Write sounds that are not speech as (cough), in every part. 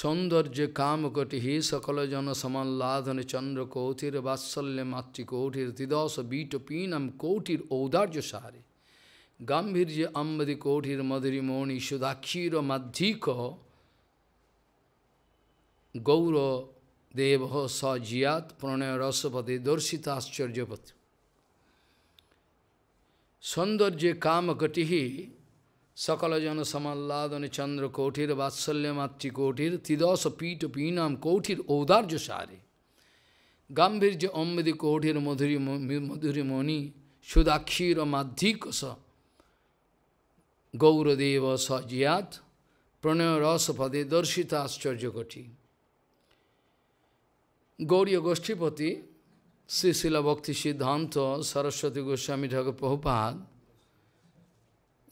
সৌন্দর্য কামকটি হে সকল জন সমাল্লাধনে চন্দ্র কৌতির বাৎসল্যে মাতৃকৌটির তিদশ বিট পীনম কৌটির ঔদার্য সারে গাম্ভীর্য আম্বদি কৌটির মধুরিমণি সুদাক্ষীর মাধ্যিক গৌর দেব সজিয়াত প্রণয় রসপতি দর্শিত আশ্চর্যপতি সৌন্দর্য কামকটি Sakala jana Samalladani Chandra Kotir Vatsalyamatri Kotir Tidasa Pita Pinam Kotir Odarja Sari Gambhirja Ambedi Kotir Madhurimoni Sudakshira Madhikasa Gauradeva Sajyat Pranaya Rasapade Darshita Ascharjakati Gauriya Goshtipati Sri Srila Bhakti Siddhanta Saraswati Goswami Thakur Prabhupada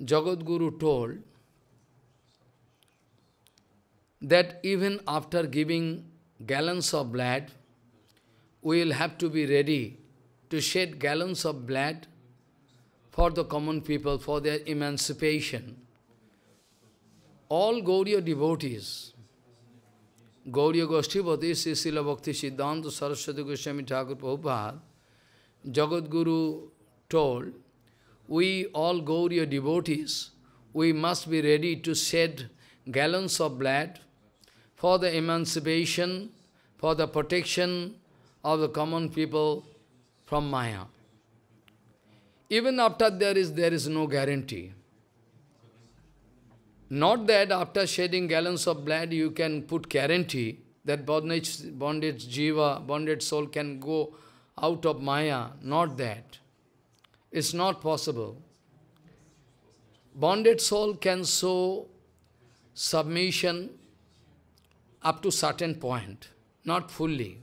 Jagadguru told that even after giving gallons of blood, we will have to be ready to shed gallons of blood for the common people, for their emancipation. All Gauriya devotees, Gauriya Goshtipati, Sisila Bhakti Siddhanta Saraswati Goswami Thakur Prabhupada, Jagadguru told we all Gauriya devotees, we must be ready to shed gallons of blood for the emancipation, for the protection of the common people from Maya. Even after there is, there is no guarantee. Not that after shedding gallons of blood you can put guarantee that bondage, bondage jiva, bonded soul can go out of Maya. Not that. It's not possible. Bonded soul can show submission up to certain point, not fully.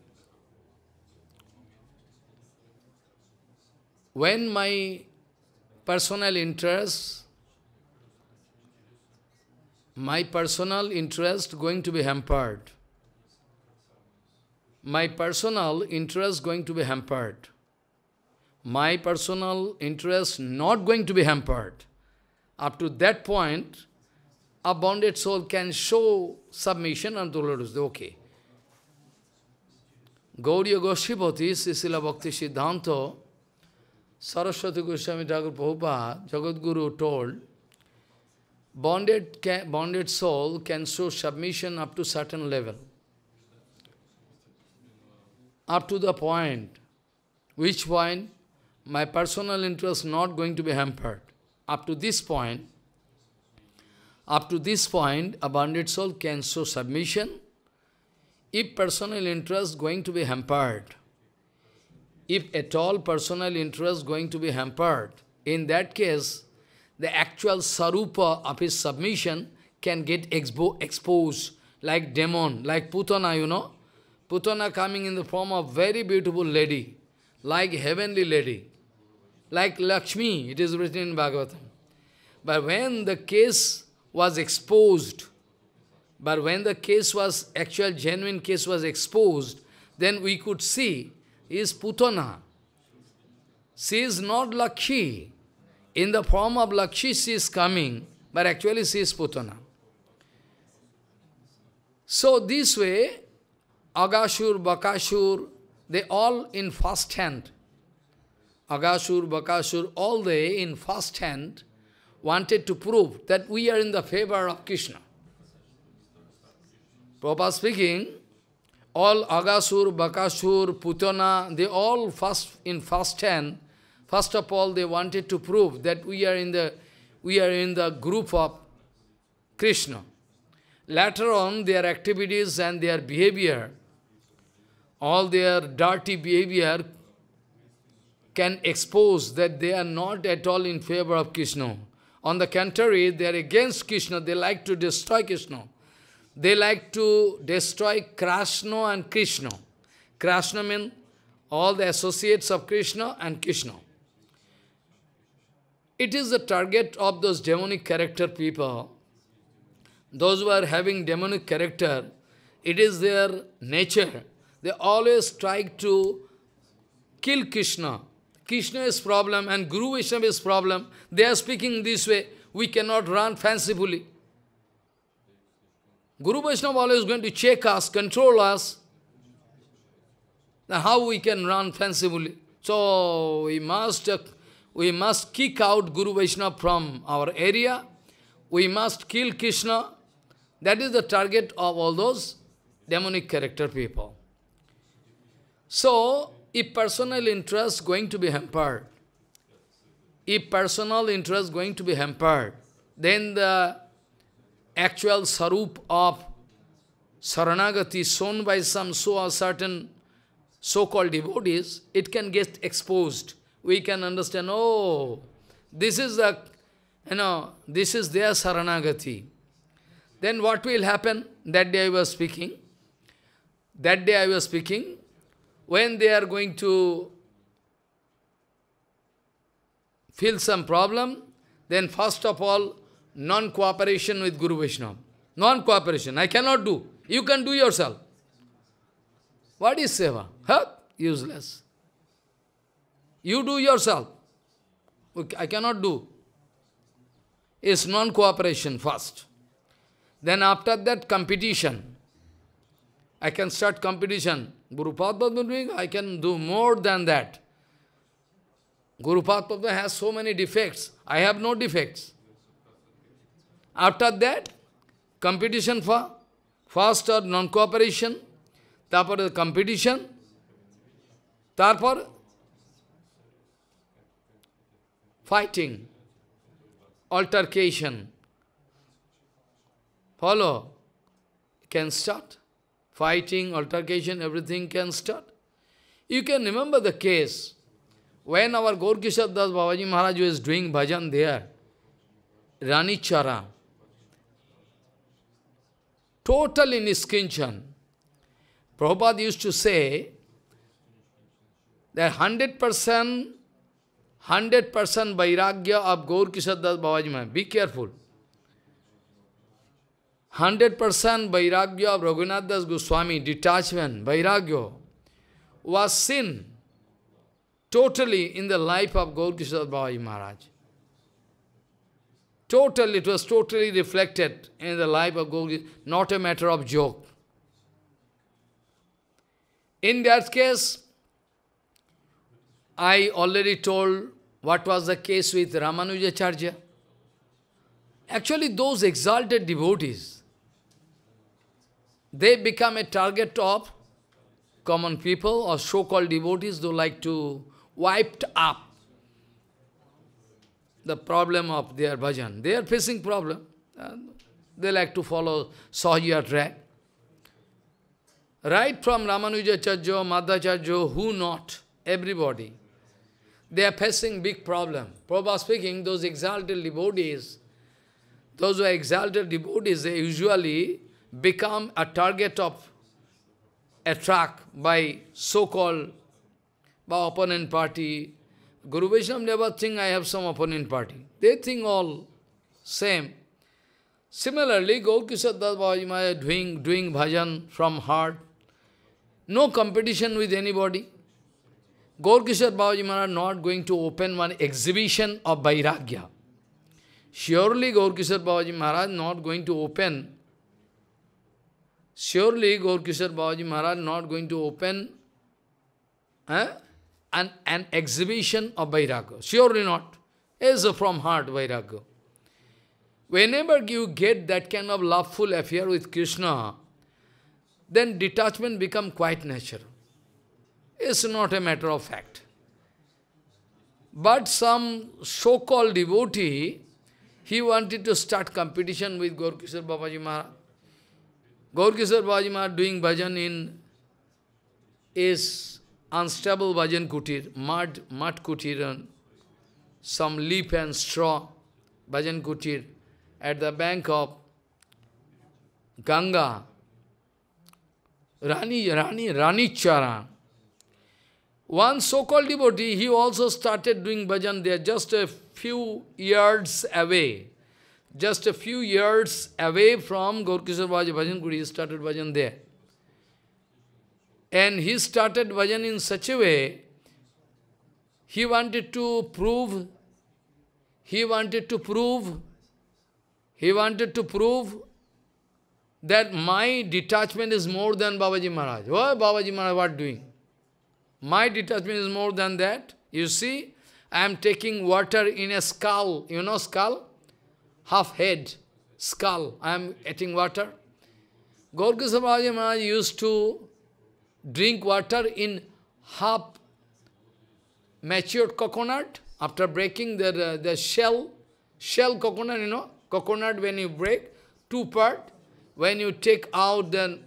When my personal interest, my personal interest going to be hampered, my personal interest going to be hampered, my personal interest not going to be hampered. Up to that point, a bonded soul can show submission and Lord okay. Gauriya Goswami, Sisila Bhakti Siddhanta, Saraswati Goswami Thakur Prabhupada, Jagadguru told, bonded, can, bonded soul can show submission up to certain level. Up to the point, which point my personal interest not going to be hampered. Up to this point, up to this point, a bandit soul can show submission. If personal interest going to be hampered, if at all personal interest going to be hampered, in that case, the actual sarupa of his submission can get expo exposed like demon, like Putana, you know. Putana coming in the form of very beautiful lady, like heavenly lady like Lakshmi, it is written in Bhagavatam. But when the case was exposed, but when the case was, actual genuine case was exposed, then we could see is Putana. She is not Lakshmi. In the form of Lakshmi she is coming, but actually she is Putana. So this way, Agashur, Bakashur, they all in first hand Agasur, Bakasur, all they in first hand wanted to prove that we are in the favor of Krishna. Prabhupada speaking, all Agasur, Bakasur, Putana, they all first in first hand, first of all they wanted to prove that we are in the we are in the group of Krishna. Later on, their activities and their behavior, all their dirty behavior can expose that they are not at all in favor of Krishna. On the contrary, they are against Krishna, they like to destroy Krishna. They like to destroy Krishna and Krishna. Krishna means all the associates of Krishna and Krishna. It is the target of those demonic character people. Those who are having demonic character, it is their nature. They always try to kill Krishna Krishna is problem and Guru Vaishnava is problem. They are speaking this way. We cannot run fancifully. Guru Vaishnava always going to check us, control us. Now how we can run fancifully? So we must, we must kick out Guru Vaishnava from our area. We must kill Krishna. That is the target of all those demonic character people. So, if personal interest going to be hampered, if personal interest going to be hampered, then the actual sarup of saranagati shown by some so or certain so-called devotees, it can get exposed. We can understand, oh, this is the, you know, this is their saranagati. Then what will happen? That day I was speaking. That day I was speaking, when they are going to feel some problem, then first of all, non-cooperation with Guru Vaishnava. Non-cooperation, I cannot do. You can do yourself. What is seva? Huh? Useless. You do yourself. I cannot do. It's non-cooperation first. Then after that, competition. I can start competition. Guru Padma doing, I can do more than that. Guru Padma has so many defects. I have no defects. After that, competition for first or non-cooperation, তারপরে competition, তারপর fighting, altercation. Follow, can start fighting, altercation, everything can start. You can remember the case when our Gorkishad Das Babaji Maharaj was doing bhajan there, Rani Chara, total in his kinchan. Prabhupada used to say that 100%, 100% vairagya of Gaur Kishad Das Babaji Maharaj. Be careful. 100% Vairagya of Raghunath Das Goswami, detachment, Vairagya, was seen totally in the life of Gaurkishad Bhavaji Maharaj. Totally, it was totally reflected in the life of Gaurkishad, not a matter of joke. In that case, I already told what was the case with Ramanujacharya. Actually, those exalted devotees, they become a target of common people or so-called devotees who like to wiped up the problem of their bhajan. They are facing problem. They like to follow Sahya track. Right from Ramanuja Ramanujacharya, Madhacharya, who not? Everybody. They are facing big problem. Prabhupada speaking, those exalted devotees, those who are exalted devotees, they usually become a target of attack by so-called by opponent party. Guru Vaishnava never think I have some opponent party. They think all same. Similarly, Gaurkisat Das Babaji doing, doing bhajan from heart. No competition with anybody. Gaurkisat Babaji Maharaj not going to open one exhibition of Vairagya. Surely Gaurkisat Babaji Maharaj not going to open surely Gorkishar Babaji Maharaj not going to open eh, an, an exhibition of Vairagya. Surely not. Is from heart Vairagya. Whenever you get that kind of loveful affair with Krishna, then detachment become quite natural. It's not a matter of fact. But some so-called devotee, he wanted to start competition with Gorkishar Babaji Maharaj. Gaur Kishore Bhajima doing bhajan in is unstable bhajan kutir, mud, mud kutir and some leaf and straw bhajan kutir at the bank of Ganga, Rani, Rani, Rani Charan. One so-called devotee, he also started doing bhajan. there, just a few yards away just a few years away from Gorkishar Bhajan Guru, he started Bhajan there. And he started Bhajan in such a way, he wanted to prove, he wanted to prove, he wanted to prove that my detachment is more than Babaji Maharaj. Oh, Babaji Maharaj, what doing? My detachment is more than that. You see, I am taking water in a skull, you know skull? half head, skull, I am eating water. Gorkhasa Maharaj used to drink water in half matured coconut after breaking the, the shell, shell coconut, you know, coconut when you break, two part, when you take out the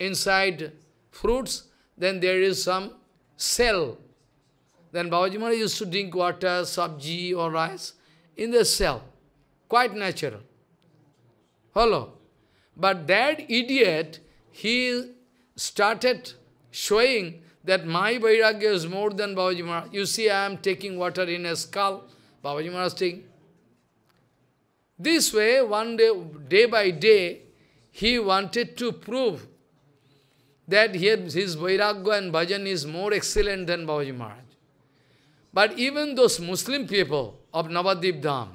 inside fruits, then there is some cell. Then Babaji used to drink water, sabji or rice in the cell quite natural. Hello. But that idiot, he started showing that my Vairagya is more than Babaji Maharaj. You see, I am taking water in a skull, Babaji Maharaj taking. This way, one day, day by day, he wanted to prove that he, his Vairagya and Bhajan is more excellent than Babaji Maharaj. But even those Muslim people of Navadip Dham,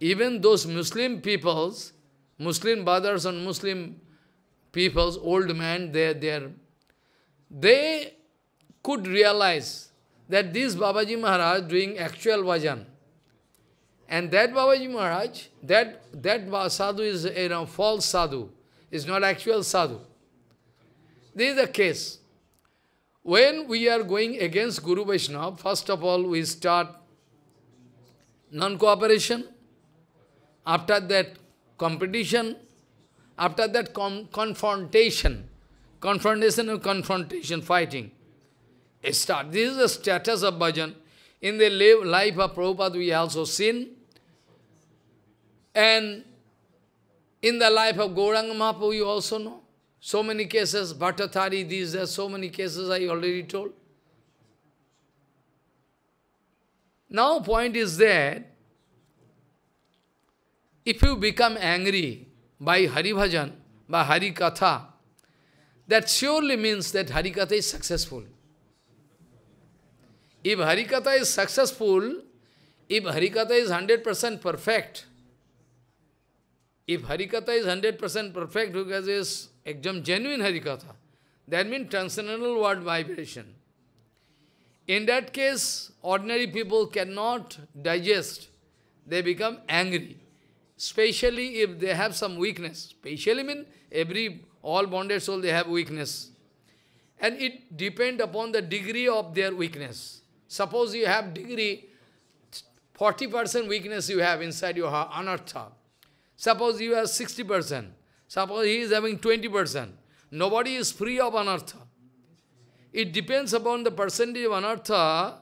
even those Muslim peoples, Muslim brothers and Muslim peoples, old men, they, they, they could realize that this Babaji Maharaj doing actual Vajan, And that Babaji Maharaj, that, that sadhu is you know, false sadhu, is not actual sadhu. This is the case. When we are going against Guru Vaishnava, first of all we start non-cooperation, after that competition, after that confrontation, confrontation and confrontation, fighting. start. This is the status of bhajan. In the life of Prabhupada, we also seen. And in the life of Gauranga Mahaprabhu, you also know. So many cases, Bhattathari, these, there so many cases I already told. Now point is that, if you become angry by Hari Bhajan, by Hari Katha, that surely means that Hari Katha is successful. If Hari Katha is successful, if Hari Katha is 100% perfect, if Hari Katha is 100% perfect because it is exam genuine Hari Katha, that means transcendental word vibration. In that case, ordinary people cannot digest, they become angry. Specially if they have some weakness. Specially mean every, all bonded soul, they have weakness. And it depend upon the degree of their weakness. Suppose you have degree, 40% weakness you have inside your heart, anartha. Suppose you have 60%. Suppose he is having 20%. Nobody is free of anartha. It depends upon the percentage of anartha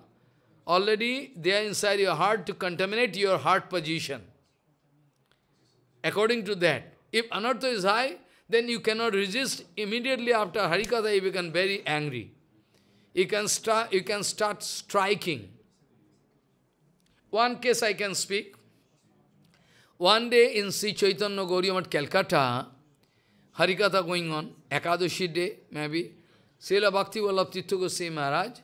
already there inside your heart to contaminate your heart position. According to that, if anartha is high, then you cannot resist immediately after Harikatha, you become very angry. You can, start, you can start striking. One case I can speak. One day in Sri Chaitanya at Calcutta, Harikatha going on, Ekadashi day, maybe, Srila Bhakti Vallabh Goswami Maharaj,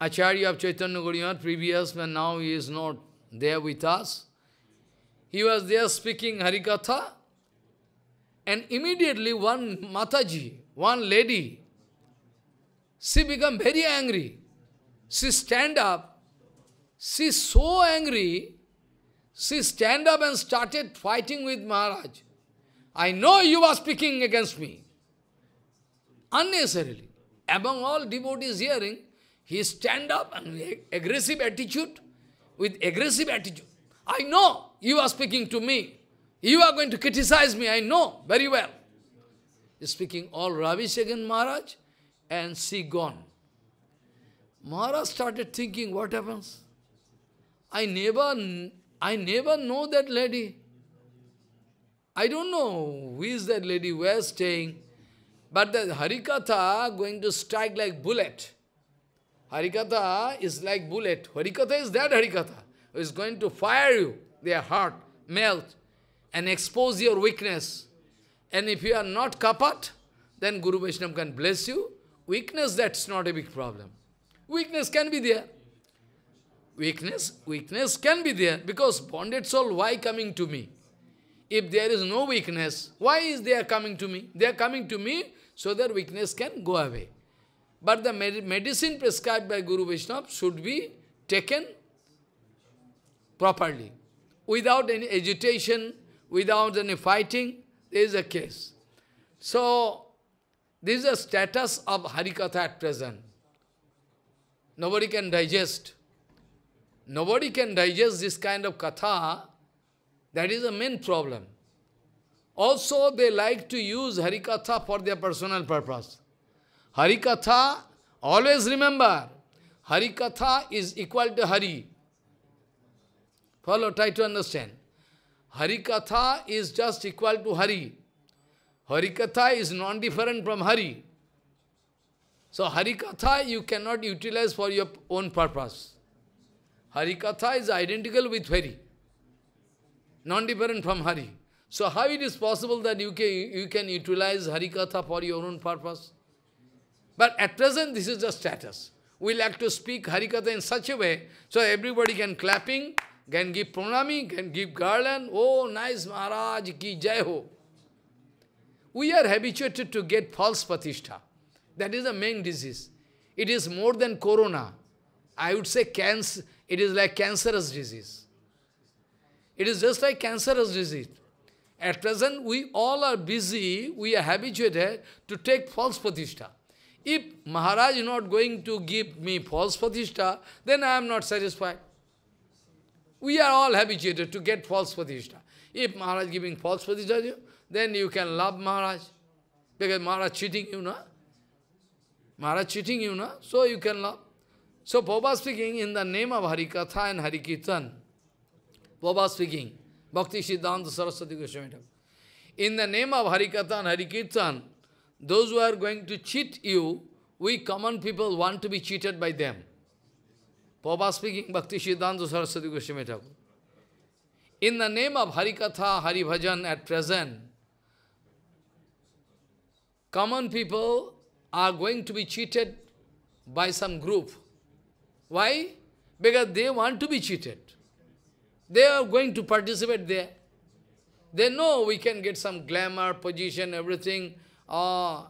Acharya of Chaitanya Gauriamat, previous, but now he is not there with us. He was there speaking Harikatha. And immediately one Mataji, one lady, she become very angry. She stand up. She so angry, she stand up and started fighting with Maharaj. I know you are speaking against me. Unnecessarily. Among all devotees hearing, he stand up and aggressive attitude, with aggressive attitude. I know you are speaking to me. You are going to criticize me, I know very well. Speaking all Ravi Shankar Maharaj and she gone. Maharaj started thinking, what happens? I never, I never know that lady. I don't know who is that lady, where staying. But the Harikatha going to strike like bullet. Harikatha is like bullet. Harikatha is that Harikatha. Is going to fire you, their heart melt and expose your weakness. And if you are not kapat, then Guru Vaishnava can bless you. Weakness, that's not a big problem. Weakness can be there. Weakness, weakness can be there because bonded soul, why coming to me? If there is no weakness, why is they are coming to me? They are coming to me so that weakness can go away. But the med medicine prescribed by Guru Vaishnava should be taken properly. Without any agitation, without any fighting, there is a case. So, this is the status of Harikatha at present. Nobody can digest. Nobody can digest this kind of katha. That is the main problem. Also, they like to use Harikatha for their personal purpose. Harikatha, always remember, Harikatha is equal to Hari. Follow, try to understand. Harikatha is just equal to Hari. Harikatha is non-different from Hari. So Harikatha you cannot utilize for your own purpose. Harikatha is identical with Hari. Non-different from Hari. So how it is possible that you can, you can utilize Harikatha for your own purpose? But at present, this is the status. We like to speak Harikatha in such a way, so everybody can clapping, can give pranami, can give garland. Oh, nice Maharaj ki jai ho. We are habituated to get false patishtha. That is the main disease. It is more than corona. I would say cancer. It is like cancerous disease. It is just like cancerous disease. At present, we all are busy, we are habituated to take false patishtha. If Maharaj is not going to give me false patishtha, then I am not satisfied. We are all habituated to get false pratishtha. If Maharaj giving false pratishtha, then you can love Maharaj. Because Maharaj cheating you, no? Maharaj cheating you, no? So you can love. So Baba speaking in the name of Harikatha and Kirtan, Baba speaking. Bhakti Siddhanta Saraswati Goswami In the name of Harikatha and Kirtan, those who are going to cheat you, we common people want to be cheated by them. Prabhupada speaking, Bhakti Siddhanta Saraswati Goswami Thakur. In the name of Harikatha, Haribhajan at present, common people are going to be cheated by some group. Why? Because they want to be cheated. They are going to participate there. They know we can get some glamour, position, everything, uh,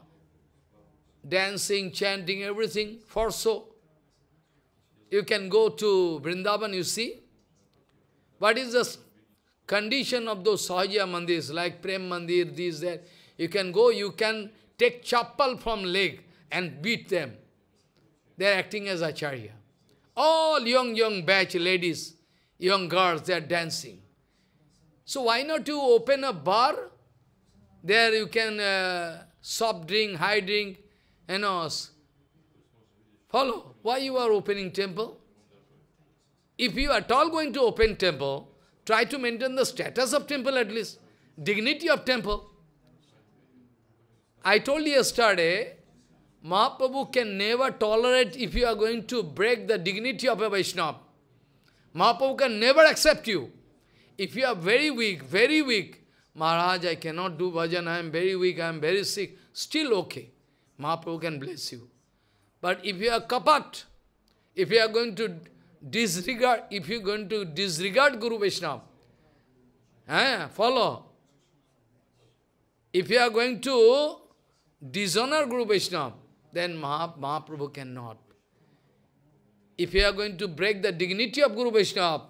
dancing, chanting, everything, for so. You can go to Vrindavan, you see. What is the condition of those Sahaja mandirs, like Prem Mandir, these, that. You can go, you can take chappal from leg and beat them. They are acting as acharya. All young, young batch ladies, young girls, they are dancing. So why not you open a bar? There you can uh, soft drink, high drink, you know, follow. Why you are opening temple? If you are at all going to open temple, try to maintain the status of temple at least, dignity of temple. I told yesterday, Mahaprabhu can never tolerate if you are going to break the dignity of a Vaishnava. Mahaprabhu can never accept you. If you are very weak, very weak, Maharaj, I cannot do bhajan, I am very weak, I am very sick, still okay. Mahaprabhu can bless you. But if you are kapat, if you are going to disregard, if you are going to disregard Guru Vaishnava, eh, follow. If you are going to dishonor Guru Vaishnava, then Mahap Mahaprabhu cannot. If you are going to break the dignity of Guru Vaishnava,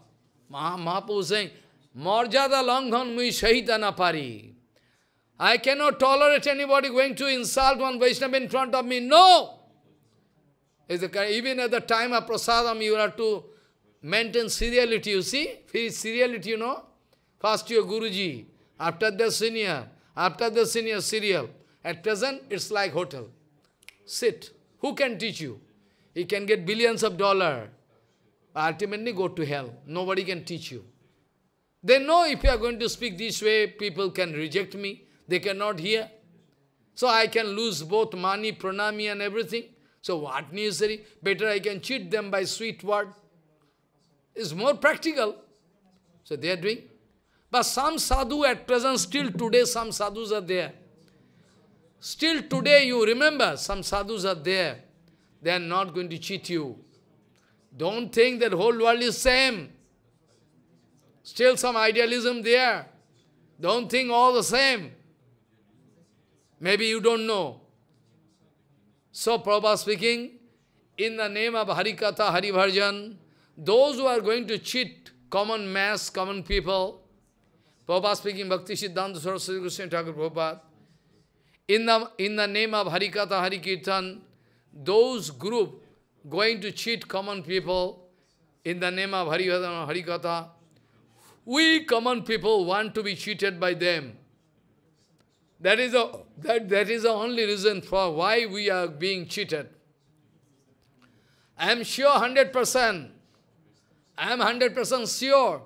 Mah Mahaprabhu saying, Marjada langhan mui shahita na pari. I cannot tolerate anybody going to insult one Vaishnava in front of me. No! Is the, even at the time of prasadam, you have to maintain seriality, you see? Seriality, you know? First your Guruji, after the senior, after the senior serial. At present, it's like hotel. Sit. Who can teach you? You can get billions of dollars. Ultimately go to hell. Nobody can teach you. They know if you are going to speak this way, people can reject me. They cannot hear. So I can lose both money, pranami and everything. So what necessary? Better I can cheat them by sweet word. It's more practical. So they are doing. But some sadhu at present, still today some sadhus are there. Still today you remember, some sadhus are there. They are not going to cheat you. Don't think that whole world is same. Still some idealism there. Don't think all the same. Maybe you don't know. So Prabhupada speaking, in the name of Harikatha, Haribharjan, those who are going to cheat common mass, common people, Prabhupada speaking, Bhakti Siddhanta Saraswati Krishna Thakur Prabhupada, in the, in the name of Harikatha, Harikirtan, those group going to cheat common people, in the name of Harikatha, Harikatha, we common people want to be cheated by them. That is, a, that, that is the only reason for why we are being cheated. I am sure 100%, I am 100% sure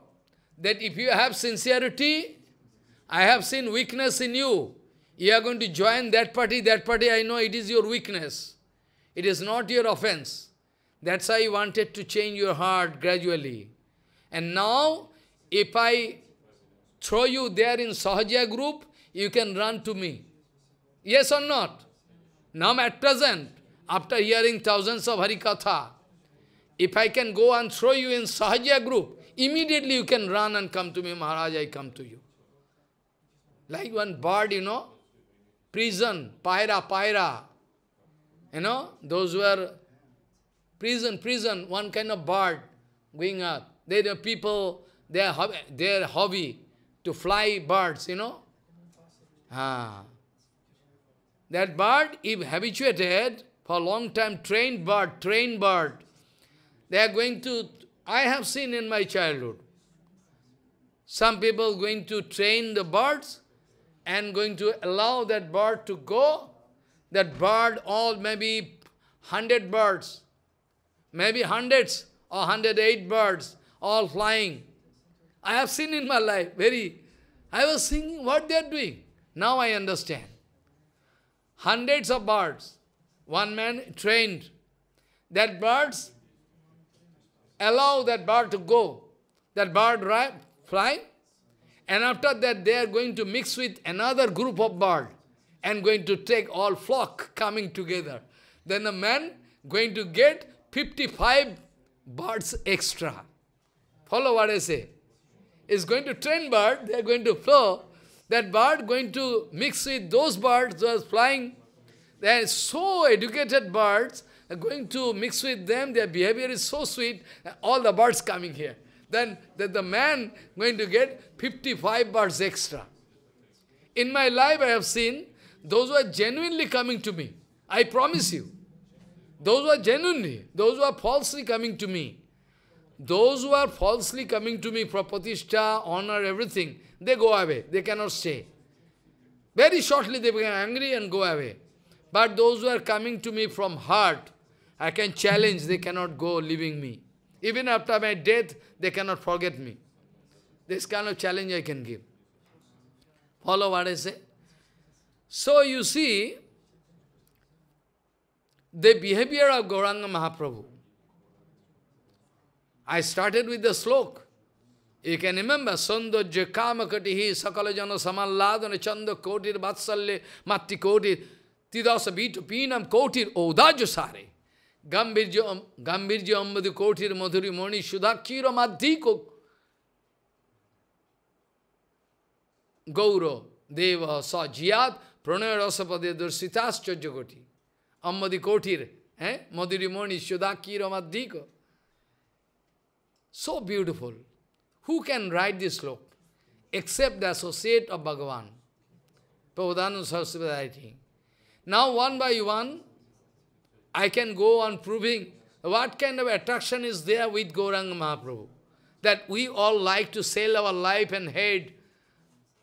that if you have sincerity, I have seen weakness in you. You are going to join that party, that party, I know it is your weakness. It is not your offense. That's why I wanted to change your heart gradually. And now, if I throw you there in Sahaja group, you can run to me. Yes or not? Now at present, after hearing thousands of Harikatha, if I can go and throw you in Sahaja group, immediately you can run and come to me, Maharaj, I come to you. Like one bird, you know, prison, pyra, pyra. You know, those were prison, prison, one kind of bird going up. They are people, their, their hobby to fly birds, you know, Ah. That bird, if habituated, for a long time, trained bird, trained bird, they are going to, I have seen in my childhood, some people going to train the birds and going to allow that bird to go. That bird, all maybe 100 birds, maybe hundreds or 108 birds, all flying. I have seen in my life, very, I was thinking what they are doing. Now I understand. Hundreds of birds. One man trained that birds allow that bird to go. That bird right, fly. And after that, they are going to mix with another group of birds and going to take all flock coming together. Then the man going to get 55 birds extra. Follow what I say. Is going to train bird, they are going to flow that bird going to mix with those birds who are flying. They are so educated birds, going to mix with them, their behavior is so sweet, all the birds coming here. Then that the man going to get 55 birds extra. In my life I have seen those who are genuinely coming to me. I promise you. Those who are genuinely, those who are falsely coming to me, those who are falsely coming to me Prapatishta, honor, everything, they go away. They cannot stay. Very shortly they become angry and go away. But those who are coming to me from heart, I can challenge, they cannot go leaving me. Even after my death, they cannot forget me. This kind of challenge I can give. Follow what I say? So you see, the behavior of Gauranga Mahaprabhu, I started with the slok. You can remember, Sondojya kamakatihi sakalajana samalladana chanda kotir vatsalya matti kotir tidasa bitu pinam kotir odajusare gambirjyam Gambirja madhu kotir madhuri moni sudakira madhiko gauro deva sajyat pranaya rasapade dursitas chajyagoti ammadi kotir eh madhuri moni sudakira madhiko so beautiful. Who can ride this slope? Except the associate of Bhagavan. Prabhupada Saraswati writing. Now one by one, I can go on proving what kind of attraction is there with Gauranga Mahaprabhu. That we all like to sell our life and head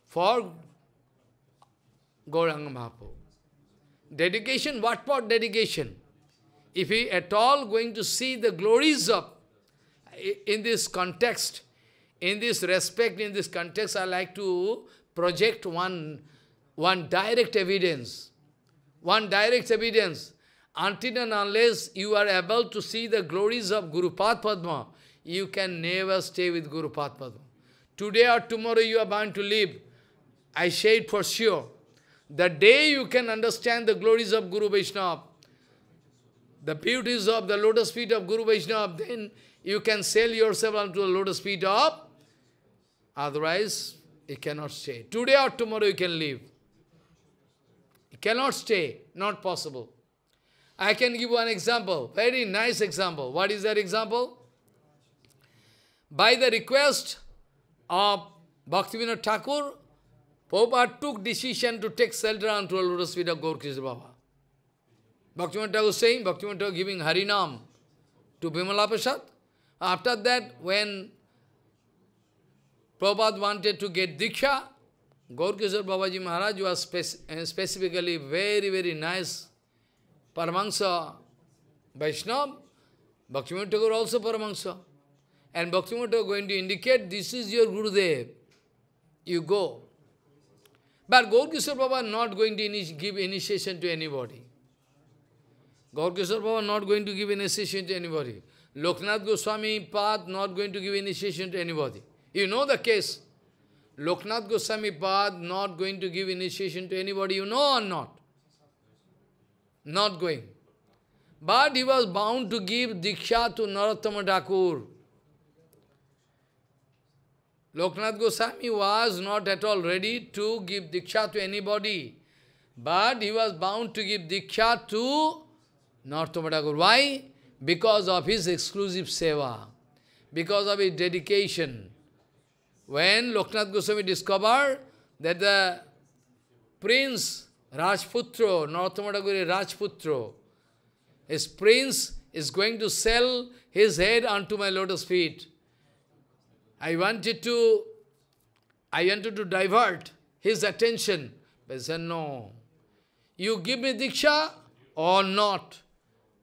for Gauranga Mahaprabhu. Dedication, what for dedication? If we at all going to see the glories of in this context, in this respect, in this context, I like to project one, one direct evidence. One direct evidence. Until and unless you are able to see the glories of Guru Padma, you can never stay with Guru Padma. Today or tomorrow you are bound to leave. I say it for sure. The day you can understand the glories of Guru Vaishnava, the beauties of the lotus feet of Guru Vaishnava, then you can sell yourself unto the lotus feet of, otherwise you cannot stay. Today or tomorrow you can leave. You cannot stay, not possible. I can give one example, very nice example. What is that example? By the request of Bhaktivinoda Thakur, Prabhupada took decision to take shelter unto the lotus feet of Gaur Krishna Baba. Bhaktivinoda Thakur saying, Bhaktivinoda Thakur giving Harinam to Bhimala Prasad. After that, when Prabhupada wanted to get Diksha, Gaurkishar Babaji Maharaj was eh, specifically very, very nice Paramahansa Vaishnava. Bhaktivinoda also Paramahansa. And Bhaktivinoda were going to indicate, this is your Gurudev. You go. But Gaurkishar Baba not going to initi give initiation to anybody. Gaurkishar Baba not going to give initiation to anybody. Loknath Goswami path not going to give initiation to anybody. You know the case. Loknath Goswami path not going to give initiation to anybody, you know or not? Not going. But he was bound to give Diksha to Narottama Dakur. Loknath Goswami was not at all ready to give Diksha to anybody. But he was bound to give Diksha to Narottama Dakur. Why? because of his exclusive seva, because of his dedication. When Loknath Goswami discovered that the prince Rajputro, Northamadaguri Rajputro, his prince is going to sell his head unto my lotus feet. I wanted to, I wanted to divert his attention. But I said, no. You give me Diksha or not?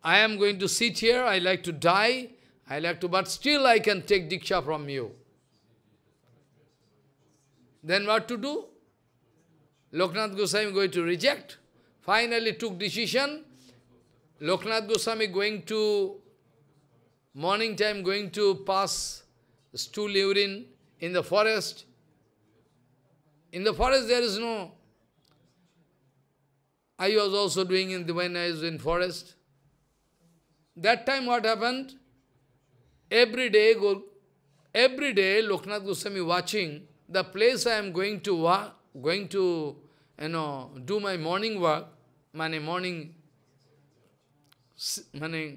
I am going to sit here, I like to die, I like to, but still I can take Diksha from you. Then what to do? Loknath Goswami going to reject. Finally took decision. Loknath Goswami going to, morning time going to pass stool urine in the forest. In the forest there is no. I was also doing in the, when I was in forest. That time what happened? Every day, go, every day Loknath Goswami watching the place I am going to work, going to, you know, do my morning work, my morning, my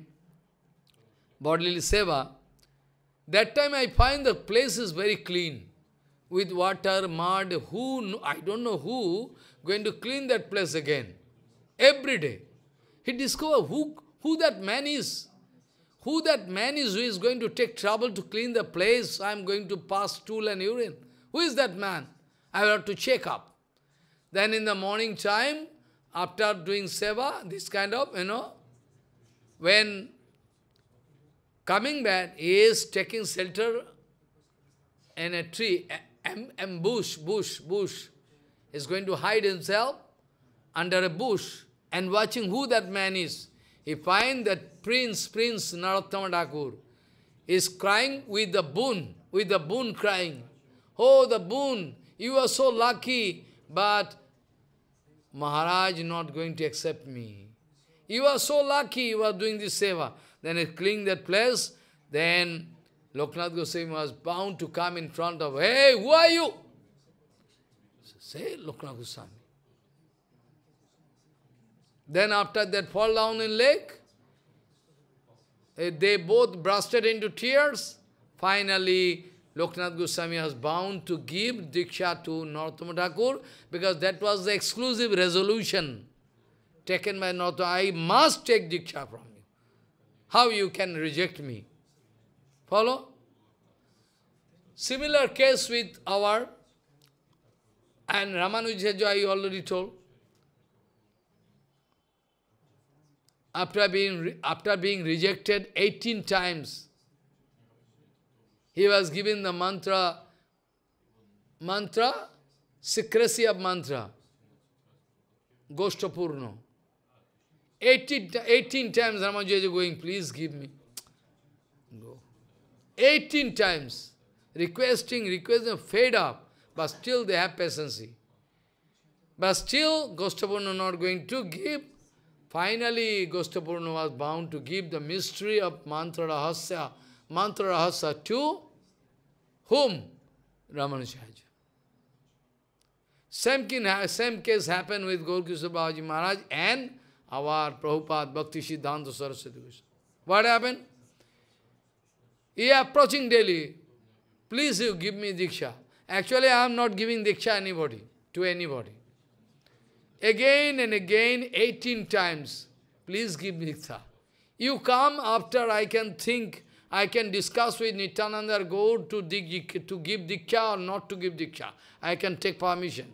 bodily seva, that time I find the place is very clean, with water, mud, who, I don't know who, going to clean that place again, every day. He discovered who, who that man is? Who that man is who is going to take trouble to clean the place? I am going to pass stool and urine. Who is that man? I have to check up. Then in the morning time, after doing seva, this kind of, you know, when coming back, he is taking shelter in a tree, ambush, bush, bush. He is going to hide himself under a bush and watching who that man is. He find that Prince, Prince Narottama Thakur is crying with the boon, with the boon crying. Oh, the boon, you are so lucky, but Maharaj not going to accept me. You are so lucky, you are doing this seva. Then it cling that place, then Loknath Goswami was bound to come in front of, hey, who are you? Say, Loknath Goswami. Then after that fall down in lake, eh, they both bursted into tears. Finally, Loknath Goswami was bound to give Diksha to Narottama Thakur because that was the exclusive resolution taken by Narottama. I must take Diksha from you. How you can reject me? Follow? Similar case with our and Ramanujaja I already told. after being, after being rejected 18 times, he was given the mantra, mantra, secrecy of mantra, Goshtapurno. 18, 18 times Ramanuja is going, please give me. 18 times, requesting, requesting, fed up, but still they have patience. But still, Goshtapurno not going to give Finally, Goshtapurna was bound to give the mystery of Mantra Rahasya, Mantra Rahasya to whom? Ramanujaja. Same, same case happened with Gorkhisha Maharaj and our Prabhupada Bhakti Siddhanta Saraswati Goswami. What happened? He approaching daily, please you give me Diksha. Actually, I am not giving Diksha anybody, to anybody. Again and again, 18 times, please give Nikta. You come after I can think, I can discuss with Nityananda Go to, to give Diksha or not to give Diksha. I can take permission.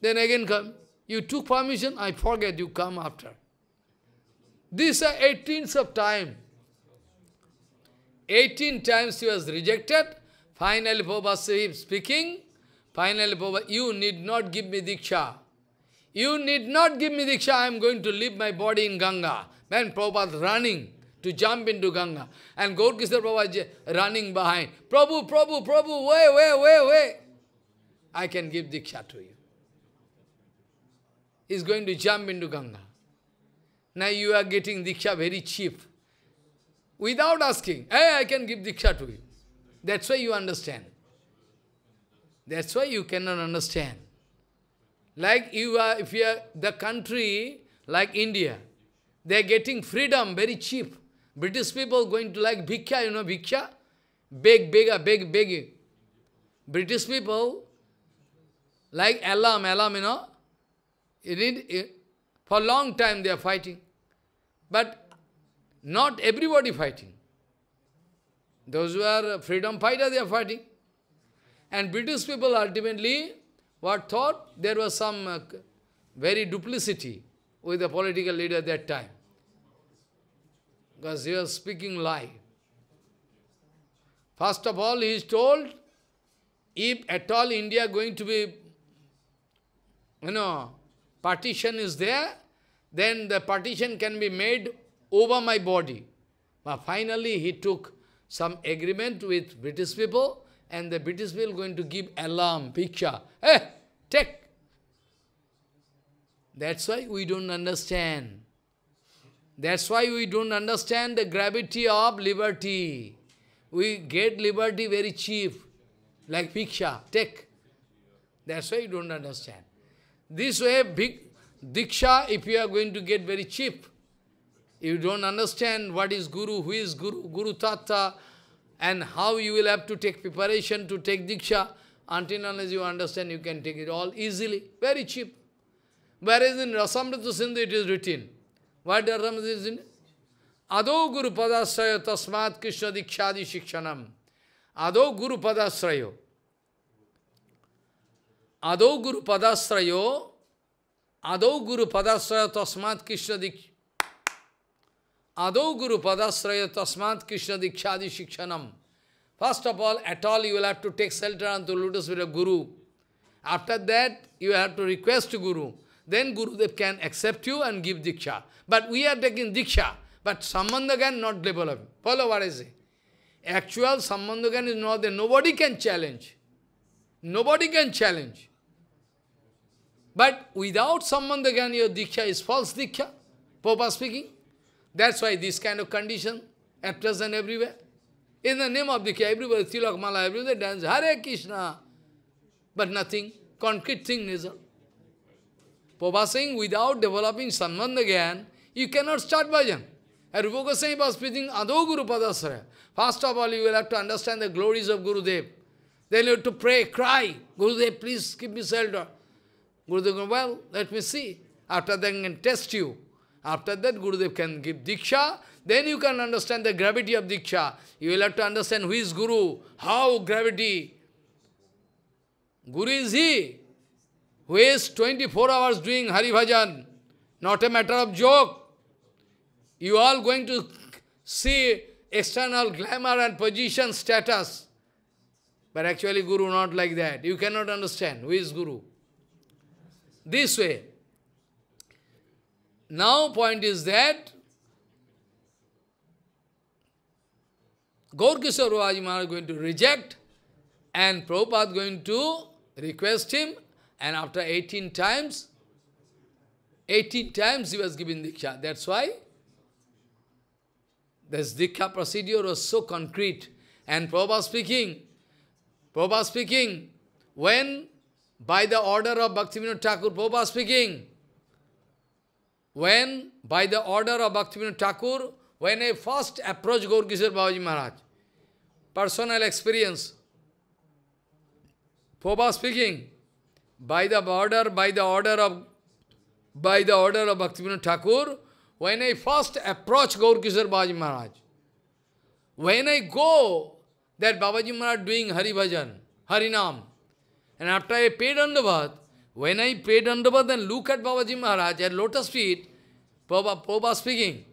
Then again come. You took permission, I forget, you come after. These are 18th of time. 18 times he was rejected. Finally, Prabhupada speaking. Finally, Prabhupada, you need not give me Diksha. You need not give me Diksha, I am going to leave my body in Ganga. Then Prabhupada running to jump into Ganga. And Gaurkisar Prabhupada running behind. Prabhu, Prabhu, Prabhu, way, way, way, way. I can give Diksha to you. He's going to jump into Ganga. Now you are getting Diksha very cheap. Without asking, hey, I can give Diksha to you. That's why you understand. That's why you cannot understand. Like you are, if you are the country like India, they are getting freedom very cheap. British people going to like bhikkha, you know bhikkha? Beg, beg, ah, beg, beg. British people like alarm, alarm, you know? You need, for long time they are fighting. But not everybody fighting. Those who are freedom fighters, they are fighting. And British people ultimately what thought? There was some uh, very duplicity with the political leader at that time. Because he was speaking lie. First of all, he is told, if at all India going to be, you know, partition is there, then the partition can be made over my body. But finally, he took some agreement with British people and the British will going to give alarm, picture. Hey, take! That's why we don't understand. That's why we don't understand the gravity of liberty. We get liberty very cheap, like Piksha, take. That's why you don't understand. This way, big Diksha, if you are going to get very cheap, you don't understand what is Guru, who is Guru, Guru tata and how you will have to take preparation to take Diksha. Until unless you understand, you can take it all easily, very cheap. Whereas in Rasamrita Sindhu it is written. What Rasamrita is in? Ado Guru Padasrayo Tasmat Krishna Dikshadi Shikshanam. Ado Guru Padasrayo. Ado Guru Padasrayo. Ado Guru Padasrayo Tasmat Krishna Dikshadi Adau Guru Padasraya Tasmat Krishna Dikshadi Shikshanam. First of all, at all you will have to take shelter unto lotus feet of Guru. After that, you have to request Guru. Then Gurudev can accept you and give Diksha. But we are taking Diksha. But Sambandagan not developed. Follow what I say. Actual Sambandagan is not there. Nobody can challenge. Nobody can challenge. But without Sambandagan, your Diksha is false Diksha. Popa speaking. That's why this kind of condition, at present everywhere. In the name of the Dikya, everywhere, Tilak Mala, everywhere, dance Hare Krishna. But nothing, concrete thing is Prabhupada saying, without developing Sanmand again, you cannot start bhajan. And Rupa Goswami was preaching Adho Guru Padasara. First of all, you will have to understand the glories of Guru Dev. Then you have to pray, cry, Guru Dev, please give me shelter. Gurudev, well, let me see. After that, I can test you. After that, Gurudev can give Diksha. Then you can understand the gravity of Diksha. You will have to understand who is Guru, how gravity. Guru is he who is 24 hours doing Hari Bhajan. Not a matter of joke. You all going to see external glamour and position status. But actually Guru not like that. You cannot understand who is Guru. This way. Now point is that Gaur Kishorvaji Maharaj is going to reject and Prabhupada is going to request him and after 18 times, 18 times he was given Diksha. That's why this Diksha procedure was so concrete. And Prabhupada speaking, Prabhupada speaking, when by the order of Bhaktivinoda Thakur, Prabhupada speaking, when, by the order of Bhaktivinoda Thakur, when I first approached Gaurkishar Babaji Maharaj, personal experience, Poba speaking, by the order, by the order of, by the order of Bhaktivinoda Thakur, when I first approached Gaurkishar Babaji Maharaj, when I go, that Babaji Maharaj doing Hari Bhajan, Harinam, and after I paid on the bath, when I prayed Dandavat then look at Babaji Maharaj at lotus feet, Prabhupada, Prabhupada speaking,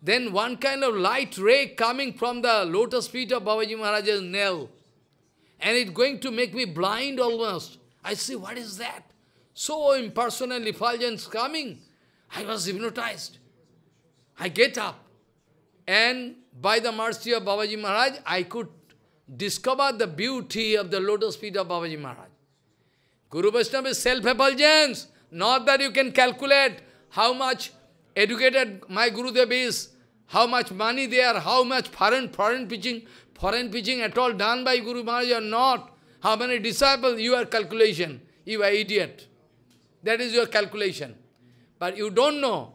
then one kind of light ray coming from the lotus feet of Babaji Maharaj's nail, and it's going to make me blind almost. I say, what is that? So impersonal effulgence coming. I was hypnotized. I get up. And by the mercy of Babaji Maharaj, I could discover the beauty of the lotus feet of Babaji Maharaj. Guru Vaishnava is self-effulgence. Not that you can calculate how much educated my Guru Gurudev is, how much money they are, how much foreign, foreign preaching, foreign preaching at all done by Guru Maharaj or not. How many disciples, you are calculation. You are idiot. That is your calculation. But you don't know.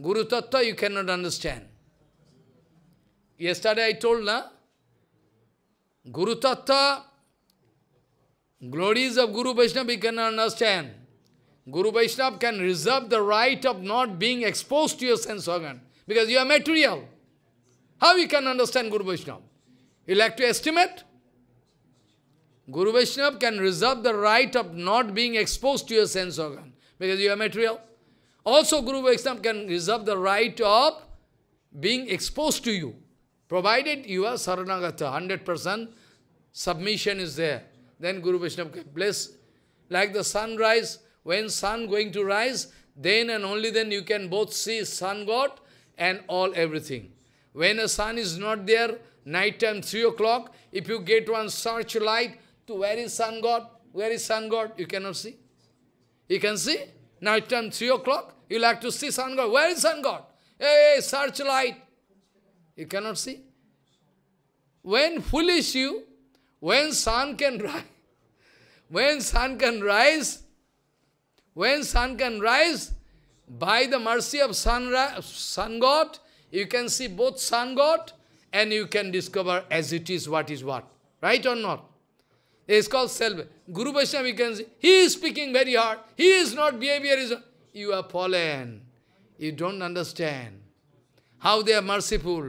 Guru Tattva, you cannot understand. Yesterday I told, na? Guru Tattva Glories of Guru Vaishnava we can understand. Guru Vaishnava can reserve the right of not being exposed to your sense organ because you are material. How you can understand Guru Vaishnava? You like to estimate? Guru Vaishnava can reserve the right of not being exposed to your sense organ because you are material. Also, Guru Vaishnava can reserve the right of being exposed to you, provided you are Saranagata, 100% submission is there. Then Guru Vishnu can bless. Like the sunrise, when sun going to rise, then and only then you can both see sun god and all everything. When a sun is not there, night time 3 o'clock, if you get one searchlight to where is sun god, where is sun god, you cannot see. You can see, night time 3 o'clock, you like to see sun god. Where is sun god? Hey, searchlight. You cannot see. When foolish you, when sun can (laughs) rise, when sun can rise, when sun can rise, by the mercy of sun, sun God, you can see both sun God and you can discover as it is what is what. Right or not? It's called self. Guru Vaishnava, we can see, he is speaking very hard. He is not behaviorism. You are fallen. You don't understand how they are merciful.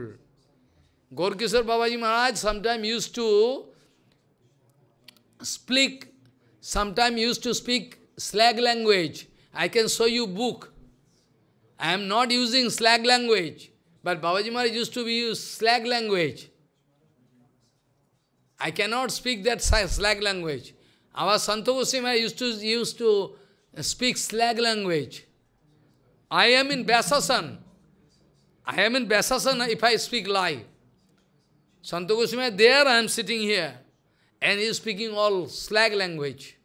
Gorkisar Babaji Maharaj sometimes used to speak Sometimes used to speak slag language. I can show you book. I am not using slag language. But Babaji Maharaj used to be use slag language. I cannot speak that slag language. Our Santogosi Maharaj used to, used to speak slag language. I am in Basasan. I am in Basasan if I speak lie. Santogosi Maharaj, there I am sitting here. And he is speaking all slag language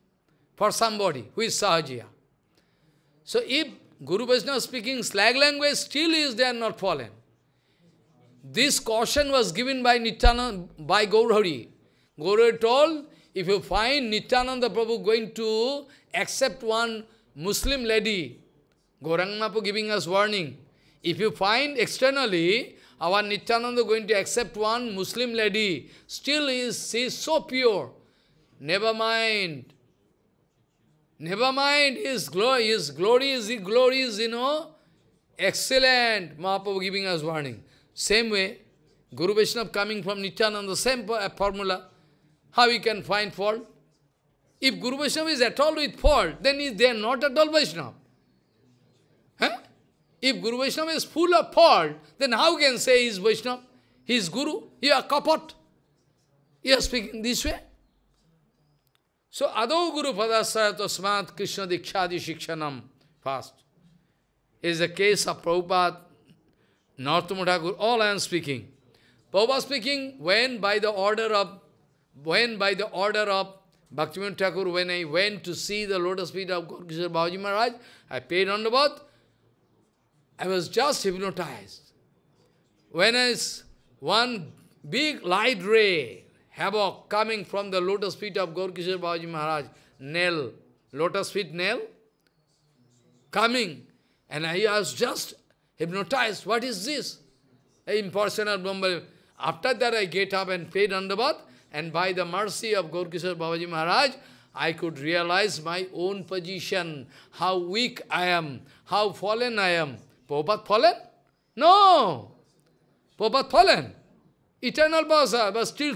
for somebody who is Sahajiya. So if Guru Vaishnava speaking slag language, still is there not fallen. This caution was given by Nityananda, by Gaurhari. Gaurhari told, if you find Nityananda Prabhu going to accept one Muslim lady, Gaurang Mapu giving us warning, if you find externally our Nityananda going to accept one Muslim lady. Still is, she is so pure. Never mind. Never mind his glory, his glory is, his glory is, you know, excellent. Mahaprabhu giving us warning. Same way, Guru Vaishnava coming from Nityananda, same formula. How we can find fault? If Guru Vaishnava is at all with fault, then they are not at all Vaishnava. Huh? If Guru Vaishnava is full of fault, then how can say he is Vaishnava? He is Guru, you are kapat. You are speaking this way. So, Adho Guru to Tasmat Krishna Dikshadi Shikshanam, first, is the case of Prabhupada, Northam Guru. all I am speaking. Prabhupada speaking, when by the order of, when by the order of Bhaktivinoda Thakur, when I went to see the lotus feet of Guru Bhavaji Maharaj, I paid on the boat. I was just hypnotized. When I one big light ray, havoc coming from the lotus feet of Gaurkishore Babaji Maharaj, nail, lotus feet nail, coming, and I was just hypnotized. What is this? Impersonal Bumble. After that, I get up and paid Andabat, and by the mercy of Gaurkishore Babaji Maharaj, I could realize my own position, how weak I am, how fallen I am. Prabhupada fallen? No! Prabhupada fallen. Eternal Bhasa was still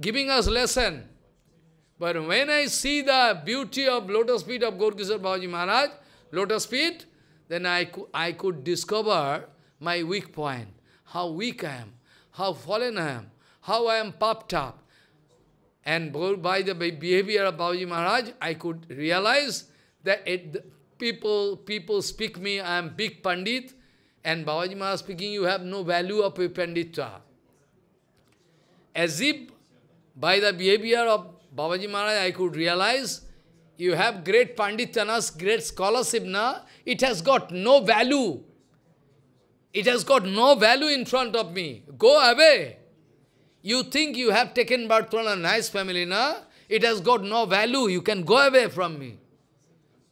giving us lesson. But when I see the beauty of lotus feet of Gorkhisar Babaji Maharaj, lotus feet, then I, could, I could discover my weak point, how weak I am, how fallen I am, how I am puffed up. And by the behavior of Babaji Maharaj, I could realize that it, People, people speak me, I am big Pandit, and Babaji Maharaj speaking, you have no value of your Panditva. As if by the behavior of Babaji Maharaj, I could realize you have great panditanas, great scholarship na, it has got no value. It has got no value in front of me. Go away. You think you have taken birth from a nice family na, it has got no value. You can go away from me.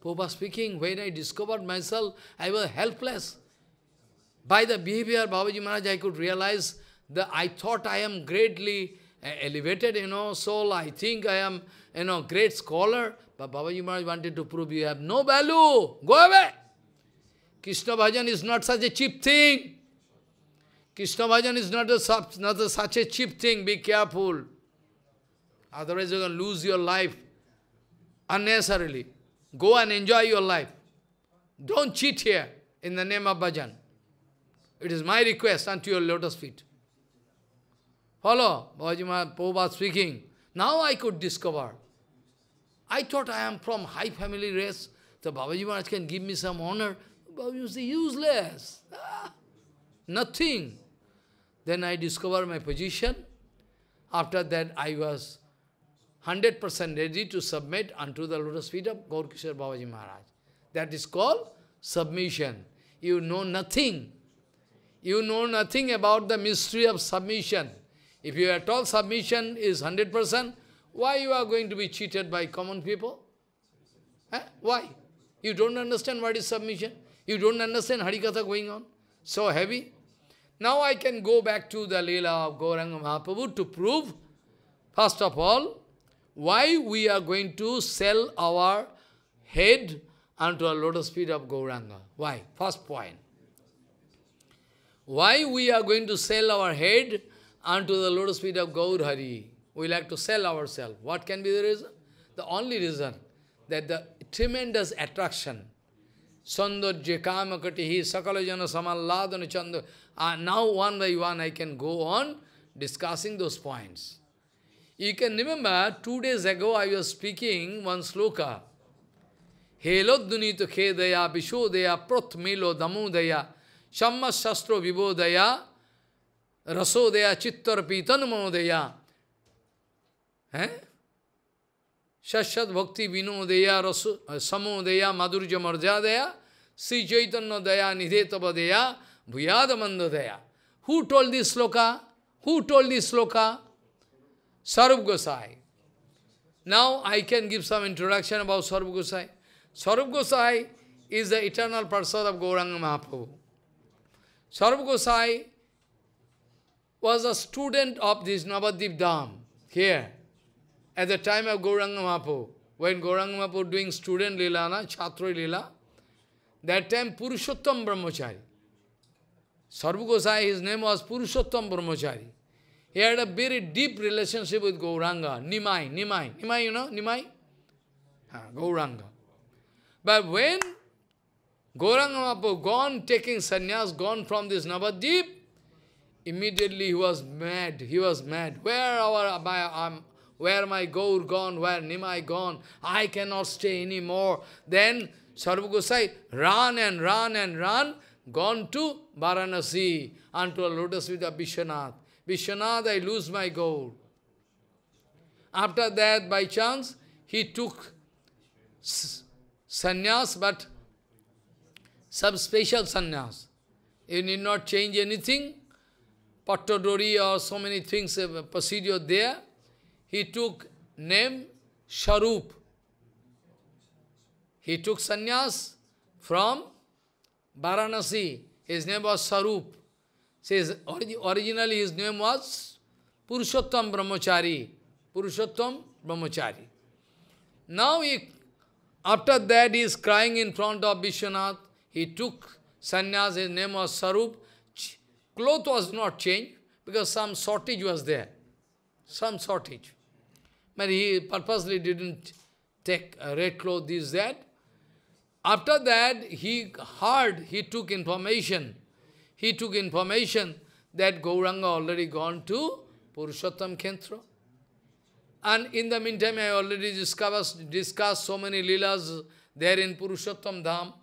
Prabhupada speaking, when I discovered myself, I was helpless. By the behavior of Babaji Maharaj, I could realize that I thought I am greatly eh, elevated, you know, soul. I think I am, you know, great scholar. But Babaji Maharaj wanted to prove you have no value. Go away. Krishna bhajan is not such a cheap thing. Krishna bhajan is not, a, not a, such a cheap thing. Be careful. Otherwise, you're going to lose your life unnecessarily. Go and enjoy your life. Don't cheat here in the name of bhajan. It is my request unto your lotus feet. Follow, Bhajima Prabhupada speaking. Now I could discover. I thought I am from high family race, The Babaji Maharaj can give me some honor. Babaji is useless. Ah, nothing. Then I discovered my position. After that, I was 100% ready to submit unto the lotus feet of Gaur Kishore Babaji Maharaj. That is called submission. You know nothing. You know nothing about the mystery of submission. If you at all submission is 100%, why you are going to be cheated by common people? Eh? Why? You don't understand what is submission. You don't understand Harikatha going on. So heavy. Now I can go back to the Leela of Gauranga Mahaprabhu to prove, first of all, why we are going to sell our head unto a lotus feet of Gauranga? Why? First point. Why we are going to sell our head unto the lotus feet of Gaur Hari? We like to sell ourselves. What can be the reason? The only reason that the tremendous attraction Sandarjya Kamakatihi Sakalajana Samalladana Chandra. Uh, now one by one I can go on discussing those points. You can remember, two days ago I was speaking one sloka. Helodunito khedaya, vishodaya, pratmelo damodaya, shamma shastro vibodaya, rasodaya, chittarpitanmodaya. Eh? Shashad bhakti vinodaya, samodaya, madhurja marjadaya, Sri Chaitanya Daya, Nidhetava Daya, Bhuyadamanda Daya. Who told this sloka? Who told this sloka? Sarup Gosai. Now I can give some introduction about Sarup Gosai. Sarup Gosai is the eternal person of Gauranga Mahaprabhu. Sarup Gosai was a student of this Navadip Dham here at the time of Gauranga Mahaprabhu. When Gauranga Mahaprabhu doing student Lilana, na, lila, that time Purushottam Brahmachari. Sarva Gosai, his name was Purushottam Brahmachari. He had a very deep relationship with Gauranga, Nimai, Nimai. Nimai, you know, Nimai? Ha, Gauranga. But when Gauranga Mahaprabhu gone taking sannyas, gone from this Navadip, immediately he was mad, he was mad. Where our my, um, where my Gaur gone, where Nimai gone, I cannot stay anymore. Then Sarvagosai run and run and run. gone to Varanasi, unto a lotus with of Vishwanath, I lose my gold. After that, by chance, he took sannyas, but some special sannyas. You need not change anything. Pattadori or so many things, uh, procedure there. He took name Sharup. He took sannyas from Varanasi. His name was Sarup. Says, originally his name was Purushottam Brahmachari. Purushottam Brahmachari. Now he, after that he is crying in front of Vishwanath. He took sannyas, his name was Sarup. Cloth was not changed because some shortage was there. Some shortage. But he purposely didn't take red cloth, this, that. After that, he heard, he took information he took information that Gauranga already gone to Purushottam Khentra. And in the meantime, I already discussed, discussed so many lila's there in Purushottam Dham.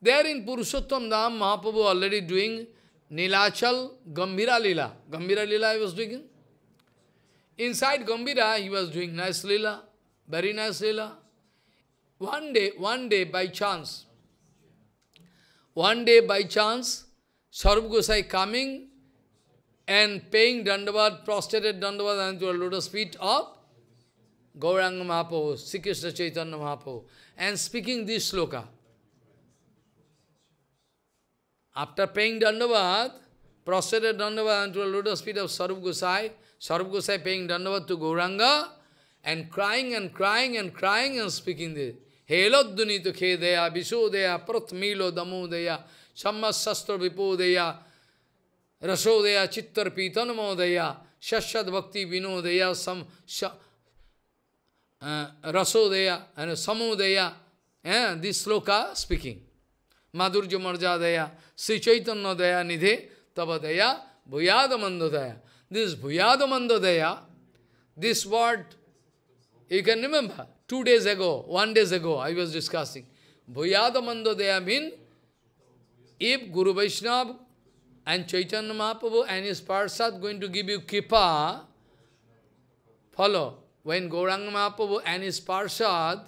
There in Purushottam Dham, Mahaprabhu already doing Nilachal Gambira lila. Gambira lila, I was doing. Inside Gambira, he was doing nice lila, very nice lila. One day, one day by chance, one day by chance, Sarup Gosai coming and paying Dandavat, prostrated Dandavat and to a lotus feet of Gauranga Mahaprabhu, Sri Krishna Chaitanya Mahaprabhu, and speaking this sloka. After paying Dandavat, prostrated Dandavat and to a lotus feet of Sarup Gosai, Sarup Gosai paying Dandavat to Gauranga, and crying and crying and crying and speaking this. Helodunito khedeya, vishodeya, pratmilo damodeya, सम्मत शस्त्र विपोदया रसोदया चित्तर पीतन मोदया शशद भक्ति विनोदया सम रसोदया समोदया है दि shloka speaking माधुर्य मर्जादया श्री चैतन्य दया निधे तब दया भूयाद मंदोदया दिस भूयाद मंदोदया this word you can remember two days one days days ago i was discussing भूयाद मंदोदया mean If Guru Vaishnava and Chaitanya Mahaprabhu and his Parsad going to give you kipa, follow, when Gauranga Mahaprabhu and his Parsad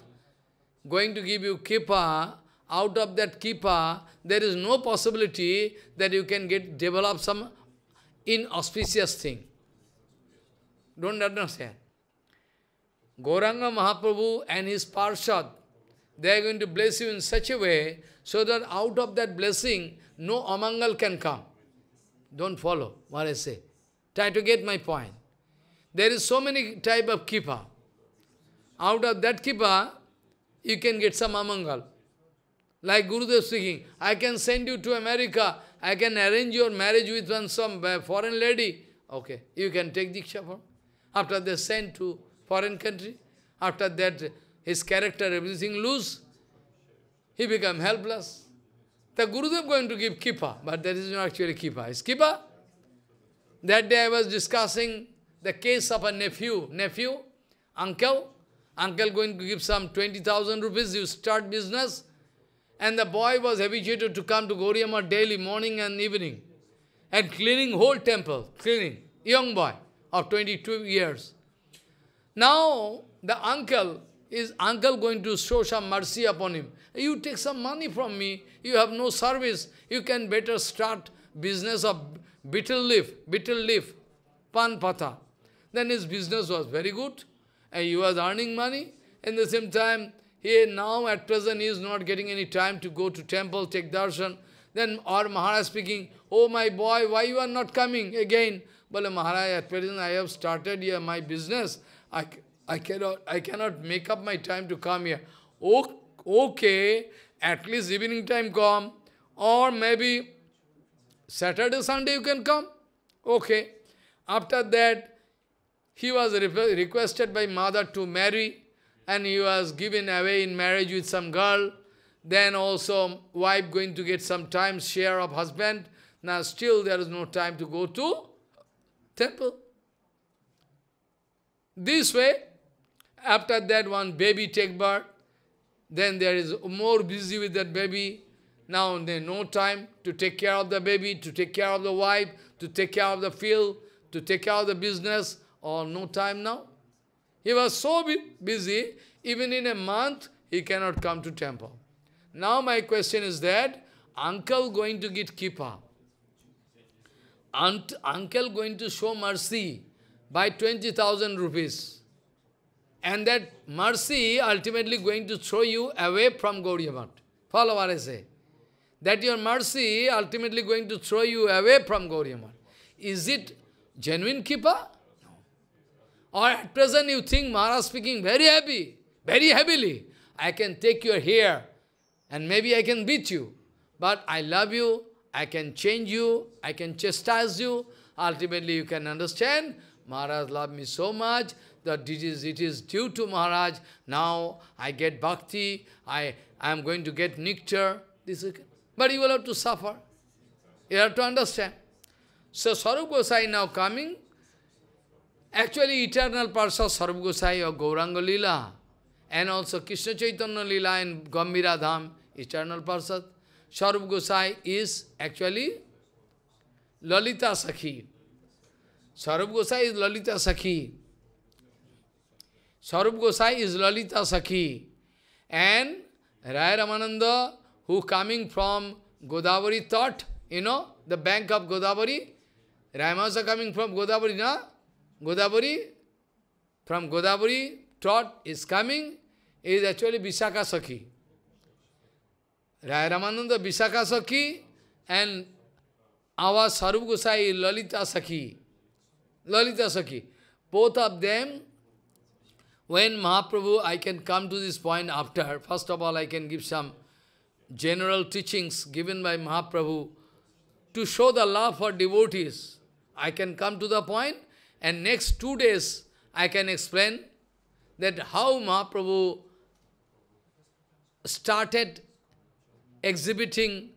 going to give you kipa, out of that kipa, there is no possibility that you can get develop some inauspicious thing. Don't understand. Gauranga Mahaprabhu and his Parshad, they are going to bless you in such a way so that out of that blessing, no amangal can come. Don't follow what I say. Try to get my point. There is so many type of kippa. Out of that kippa, you can get some amangal. Like Gurudev speaking, I can send you to America, I can arrange your marriage with one some uh, foreign lady. Okay, you can take Diksha from. After they sent to foreign country, after that his character, everything lose he become helpless. The Gurudev going to give kippa, but that is not actually kippa. It's kippa. That day I was discussing the case of a nephew, nephew, uncle, uncle going to give some 20,000 rupees, you start business, and the boy was habituated to come to Goriyama daily, morning and evening, and cleaning whole temple, cleaning, young boy of 22 years. Now, the uncle is uncle going to show some mercy upon him? You take some money from me, you have no service, you can better start business of beetle leaf, beetle leaf, pan patha. Then his business was very good, and he was earning money. In the same time, he now at present is not getting any time to go to temple, take darshan. Then our Maharaj speaking, Oh my boy, why you are not coming again? Well, Maharaj, at present I have started here my business. I, I cannot, I cannot make up my time to come here. Okay, at least evening time come. Or maybe Saturday, Sunday you can come. Okay. After that, he was requested by mother to marry and he was given away in marriage with some girl. Then also wife going to get some time share of husband. Now still there is no time to go to temple. This way, after that one baby take birth, then there is more busy with that baby. Now there no time to take care of the baby, to take care of the wife, to take care of the field, to take care of the business, or no time now. He was so busy, even in a month, he cannot come to temple. Now my question is that, uncle going to get kippa. Aunt, uncle going to show mercy by 20,000 rupees. And that mercy ultimately going to throw you away from Gauriya Yamant, Follow what I say. That your mercy ultimately going to throw you away from Gauriya Yamant, Is it genuine kippa? No. Or at present you think Maharaj speaking very happy, very heavily. I can take your hair and maybe I can beat you. But I love you, I can change you, I can chastise you. Ultimately you can understand, Maharaj loved me so much, the disease, it is due to Maharaj, now I get bhakti, I, I am going to get nectar, this is, but you will have to suffer. You have to understand. So Sarup Gosai now coming, actually eternal person Sarup Gosai or Gauranga Leela, and also Krishna Chaitanya Leela and Gambira Dham, eternal person. Sarup Gosai is actually Lalita Sakhi. Sarup Gosai is Lalita Sakhi. Sarup Gosai is Lalita Sakhi. And Rai Ramananda, who coming from Godavari thought, you know, the bank of Godavari. are coming from Godavari, na? Godavari, from Godavari thought is coming, is actually Vishaka Sakhi. Rai Ramananda, Vishaka Sakhi, and our Sarup Gosai, Lalita Sakhi. Lalita Sakhi. Both of them when Mahaprabhu, I can come to this point after. First of all, I can give some general teachings given by Mahaprabhu to show the love for devotees. I can come to the point and next two days I can explain that how Mahaprabhu started exhibiting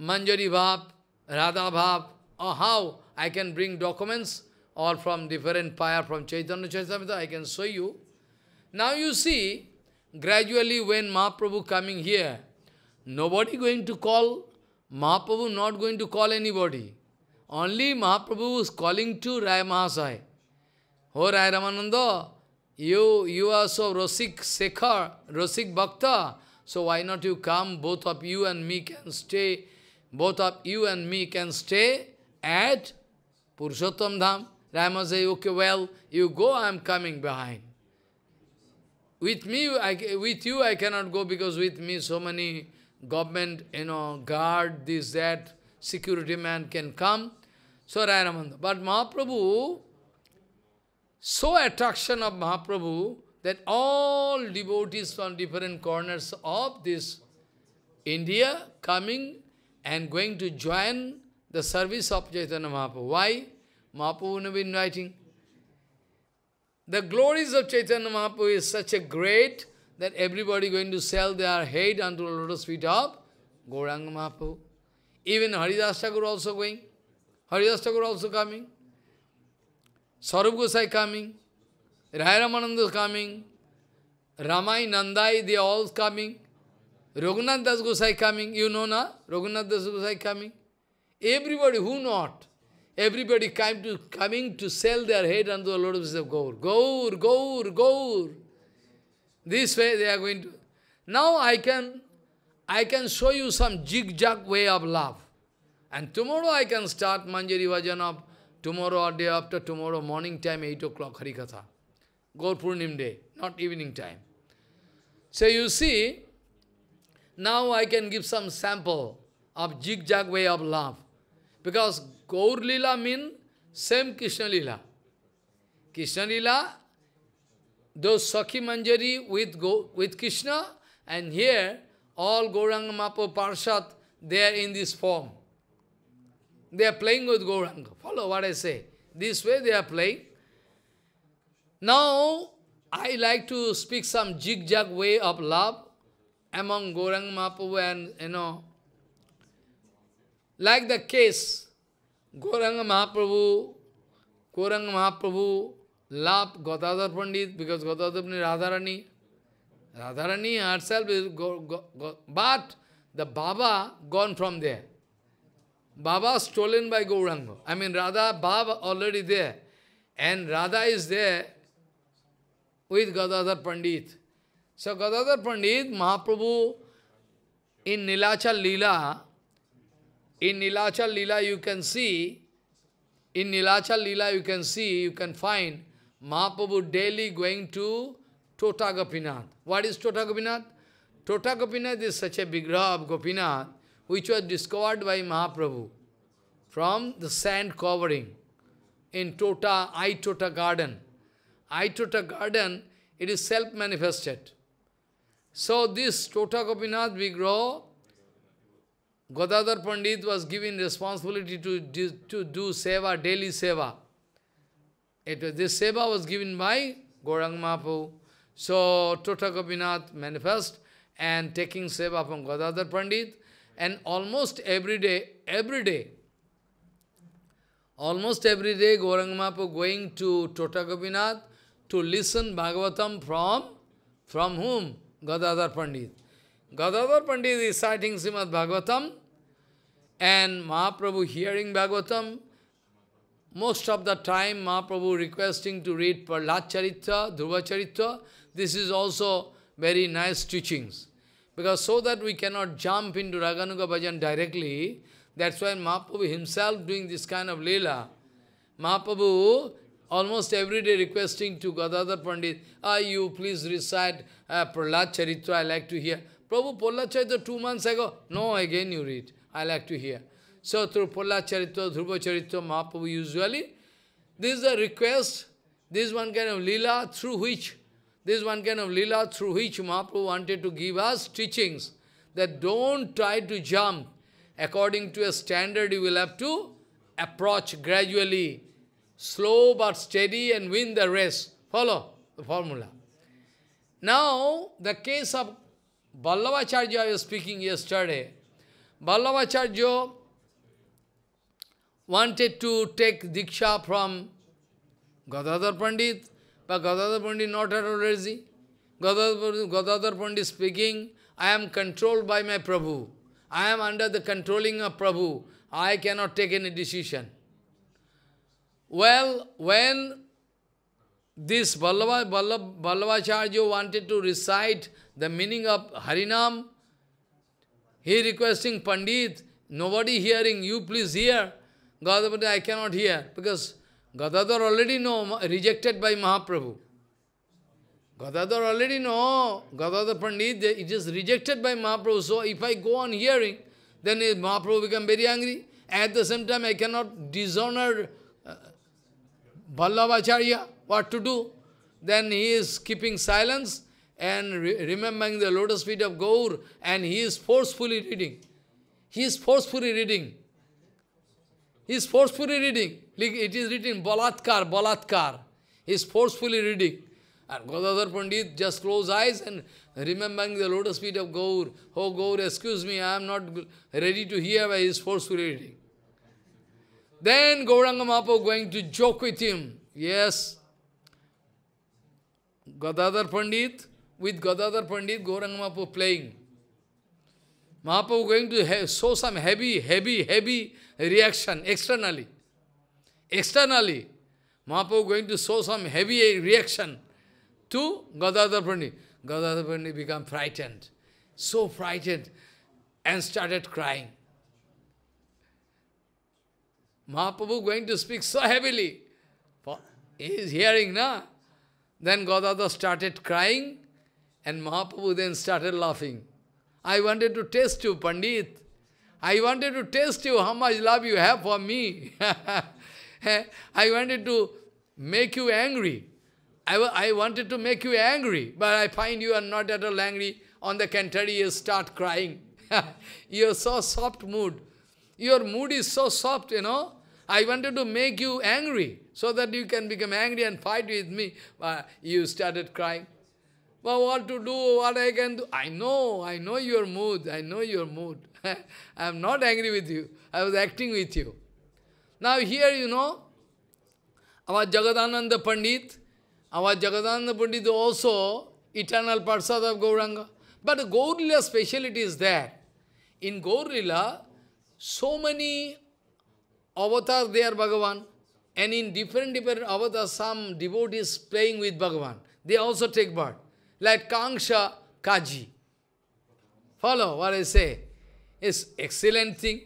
Manjari Bhav, Radha Bhav, or how I can bring documents or from different fire from Chaitanya Charitamrita, I can show you. Now you see, gradually when Mahaprabhu coming here, nobody going to call, Mahaprabhu not going to call anybody. Only Mahaprabhu is calling to Raya Mahasaya. Oh Raya Ramananda, you, you are so Rosik Sekhar, Rosik Bhakta, so why not you come, both of you and me can stay, both of you and me can stay at Purushottam Dham. Rama say, okay, well, you go, I am coming behind. With me, I, with you, I cannot go because with me so many government, you know, guard, this, that, security man can come. So Rayanamanda. But Mahaprabhu, so attraction of Mahaprabhu that all devotees from different corners of this India coming and going to join the service of Chaitanya Mahaprabhu. Why? Mahaprabhu would been writing. The glories of Chaitanya Mahaprabhu is such a great that everybody going to sell their head unto the lotus feet of Gauranga Mahaprabhu. Even Haridas Thakur also going. Haridas Thakur also coming. Saurabh Gosai coming. Rai Ramananda coming. Ramai Nandai, they all coming. Raghunath Das Gosai coming. You know na? Raghunath Das Gosai coming. Everybody, who not? Everybody came to, coming to sell their head under the Lord of Gaur. Gaur, Gaur, Gaur. This way they are going to. Now I can, I can show you some zigzag way of love. And tomorrow I can start Manjari Vajanab. tomorrow or day after tomorrow morning time, 8 o'clock Harikatha. Gaur Purnim day, not evening time. So you see, now I can give some sample of zigzag way of love. Because Kaur Lila means same Krishna Lila. Krishna Lila, those Sakhi Manjari with, Go, with Krishna, and here all Gauranga Mapo Parshat, they are in this form. They are playing with Gauranga. Follow what I say. This way they are playing. Now, I like to speak some zigzag way of love among Gauranga mapu and, you know, like the case Gauranga Mahaprabhu Gauranga Mahaprabhu लाभ Gadadhar Pandit because Gadadhar Pandit Radharani Radharani are self is but the baba gone from there baba stolen by Gauranga I mean Radha बाब already there and Radha is there with Gadadhar Pandit so Gadadhar Pandit Mahaprabhu in Nilachal lila In Nilachal Lila you can see, in Nilachal Lila you can see, you can find Mahaprabhu daily going to Tota Gopinath. What is Tota Gopinath? Tota Gopinath is such a vigraha of Gopinath which was discovered by Mahaprabhu from the sand covering in Tota, Aitota garden. Aitota garden, it is self-manifested. So this Tota Gopinath Vigraha Godadhar Pandit was given responsibility to, do, to do seva, daily seva. It was, this seva was given by Gorang Mahaprabhu. So, Tota manifest and taking seva from Godadhar Pandit. And almost every day, every day, almost every day, Gorang Mahaprabhu going to Tota to listen Bhagavatam from, from whom? Godadhar Pandit. Gadadhar Pandit is reciting Srimad Bhagavatam, and Mahaprabhu hearing Bhagavatam. Most of the time, Mahaprabhu requesting to read Pralad Charitra, Dhruva Charitra. This is also very nice teachings. Because so that we cannot jump into Raganuga Bhajan directly, that's why Mahaprabhu himself doing this kind of Leela. Mahaprabhu almost every day requesting to Gadadhar Pandit, ah, you please recite uh, Prahlad Charitra, I like to hear. Prabhu Pollachaita two months ago, no, again you read. I like to hear. So through Pollacharita, Dhruva Charita, Mahaprabhu usually, this is a request, this one kind of lila through which, this one kind of lila through which Mahaprabhu wanted to give us teachings that don't try to jump according to a standard you will have to approach gradually, slow but steady and win the race. Follow the formula. Now, the case of Vallabhacharya I was speaking yesterday. Vallabhacharya wanted to take Diksha from Gadadhar Pandit, but Gadadhar Pandit not at all ready. Gadadhar, Pandit speaking, I am controlled by my Prabhu. I am under the controlling of Prabhu. I cannot take any decision. Well, when this Vallabhacharya wanted to recite the meaning of Harinam. He requesting Pandit, nobody hearing, you please hear. Gadadhar, I cannot hear, because Gadadhar already know, rejected by Mahaprabhu. Gadadhar already know, Gadadhar Pandit, it is rejected by Mahaprabhu. So if I go on hearing, then Mahaprabhu become very angry. At the same time, I cannot dishonor uh, Vacharya. What to do? Then he is keeping silence and re remembering the lotus feet of Gaur, and he is forcefully reading. He is forcefully reading. He is forcefully reading. it is written, Balatkar, Balatkar. He is forcefully reading. And Godadhar Pandit just close eyes and remembering the lotus feet of Gaur. Oh Gaur, excuse me, I am not ready to hear, but he is forcefully reading. Then Gauranga Mahaprabhu going to joke with him. Yes. Godadhar Pandit, with Gadadhar Pandit, Gauranga Mahaprabhu playing. Mahaprabhu going to show some heavy, heavy, heavy reaction externally. Externally, Mahaprabhu going to show some heavy reaction to Gadadhar Pandit. Gadadhar Pandit become frightened, so frightened, and started crying. Mahaprabhu going to speak so heavily. He is hearing, na? Then Gadadhar started crying and Mahaprabhu then started laughing. I wanted to test you, Pandit. I wanted to test you how much love you have for me. (laughs) I wanted to make you angry. I, I wanted to make you angry, but I find you are not at all angry. On the contrary, you start crying. (laughs) you are so soft mood. Your mood is so soft, you know. I wanted to make you angry so that you can become angry and fight with me. But you started crying what to do, what I can do. I know, I know your mood, I know your mood. (laughs) I am not angry with you, I was acting with you. Now here, you know, our Jagadananda Pandit, our Jagadananda Pandit also eternal Parsad of Gauranga. But Gaurila speciality is there. In Gaurila, so many avatars there, Bhagavan. And in different, different avatars, some devotees playing with Bhagavan. They also take part like Kangsha Kaji. Follow what I say? It's excellent thing.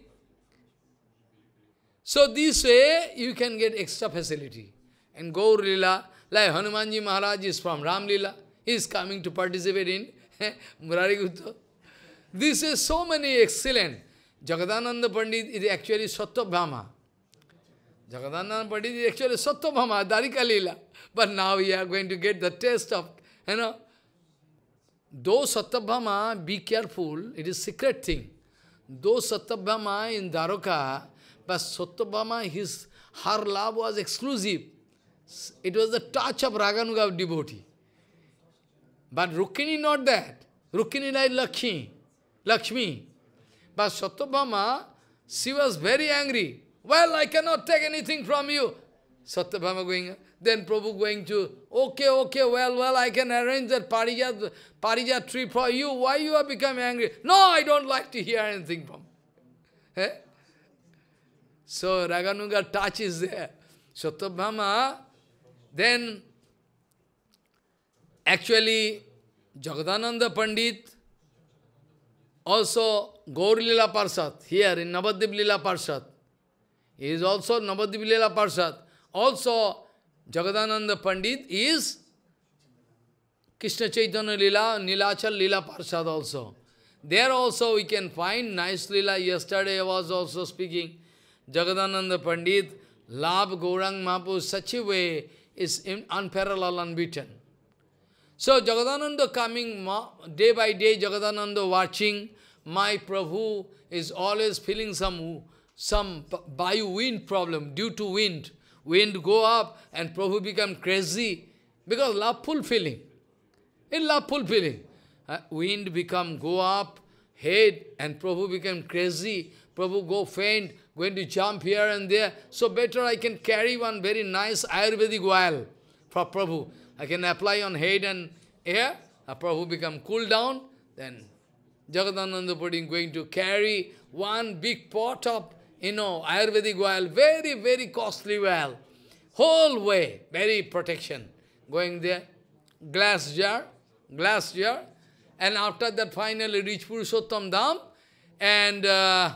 So this way you can get extra facility. And Gaur Lila, like Hanumanji Maharaj is from Ram Lila. He is coming to participate in (laughs) Murari Gupta. This is so many excellent. Jagadananda Pandit is actually Satyabhama. Jagadananda Pandit is actually Satyabhama, Darika Lila. But now we are going to get the taste of, you know, Though Satyabhama, be careful, it is secret thing. Though Satyabhama in Dwaraka, but Satyabhama, his, her love was exclusive. It was the touch of Raganuga devotee. But Rukmini not that. Rukmini like Lakshmi. Lakshmi. But Satyabhama, she was very angry. Well, I cannot take anything from you. Satyabhama going, then Prabhu going to, okay, okay, well, well, I can arrange that Parijat, Parijat tree for you. Why you are becoming angry? No, I don't like to hear anything from. Eh? So Raganuga touch is there. Satyabhama, then actually Jagadananda Pandit, also Gaur Lila Parshat, here in Navadip Lila Parsat, He is also Navadip Lila Parsat. also Jagadananda Pandit is Krishna Chaitanya Lila, Nilachal Lila Parshad also. There also we can find nice Lila. Yesterday I was also speaking. Jagadananda Pandit, Lab Gaurang Mahaprabhu such a way is unparalleled, unbeaten. So Jagadananda coming day by day, Jagadananda watching, my Prabhu is always feeling some some by wind problem due to wind wind go up and Prabhu become crazy because love fulfilling. In love fulfilling. Uh, wind become go up, head and Prabhu become crazy. Prabhu go faint, going to jump here and there. So better I can carry one very nice Ayurvedic oil for Prabhu. I can apply on head and air. Uh, Prabhu become cool down. Then Jagadananda Pudding going to carry one big pot of you know, Ayurvedic oil, very, very costly oil. Whole way, very protection. Going there, glass jar, glass jar. And after that, finally, reach Purushottam Dham. And uh,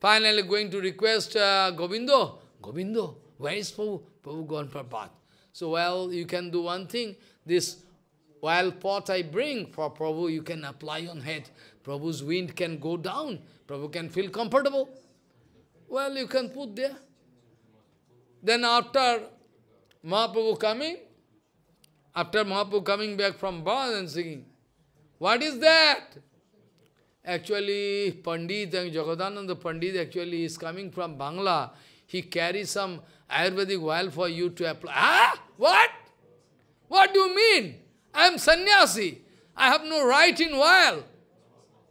finally, going to request uh, Govindo, Govindo, where is Prabhu? Prabhu gone for bath. So, well, you can do one thing. This oil pot I bring for Prabhu, you can apply on head. Prabhu's wind can go down. Prabhu can feel comfortable. Well, you can put there. Then after Mahaprabhu coming, after Mahaprabhu coming back from Bond and singing, what is that? Actually, Pandit and Jagadananda Pandit actually is coming from Bangla. He carries some Ayurvedic oil for you to apply. Ah! What? What do you mean? I am sannyasi. I have no right in oil.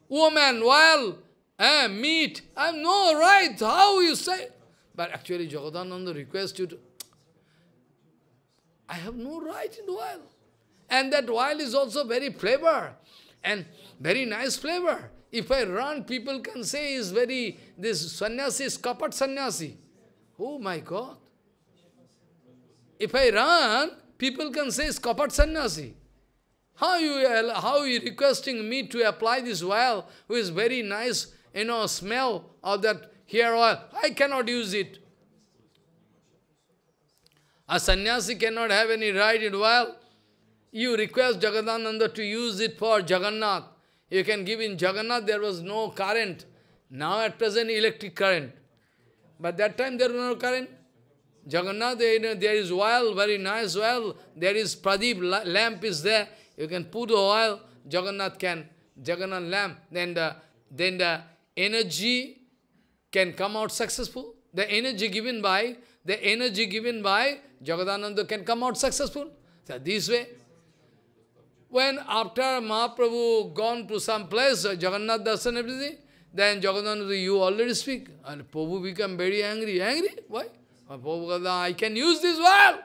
Woman, oil, eh, meat. i have no right. How you say? But actually, Jagadananda requests you to. I have no right in the oil. And that oil is also very flavor and very nice flavor. If I run, people can say is very, this sannyasi is kapat sannyasi. Oh my God. If I run, people can say is kapat sannyasi. How you how you requesting me to apply this oil, who is very nice you know, smell of that hair oil. I cannot use it. A sannyasi cannot have any right in oil. You request Jagadananda to use it for Jagannath. You can give in Jagannath, there was no current. Now at present, electric current. But that time there was no current. Jagannath, there is oil, very nice oil. There is pradeep, lamp is there. You can put the oil, Jagannath can, Jagannath lamp. Then the, then the energy can come out successful. The energy given by, the energy given by Jagadananda can come out successful. So this way, when after Mahaprabhu gone to some place, Jagannath dasan everything, then Jagannatha, you already speak. And Prabhu become very angry. Angry? Why? And Prabhu I can use this well.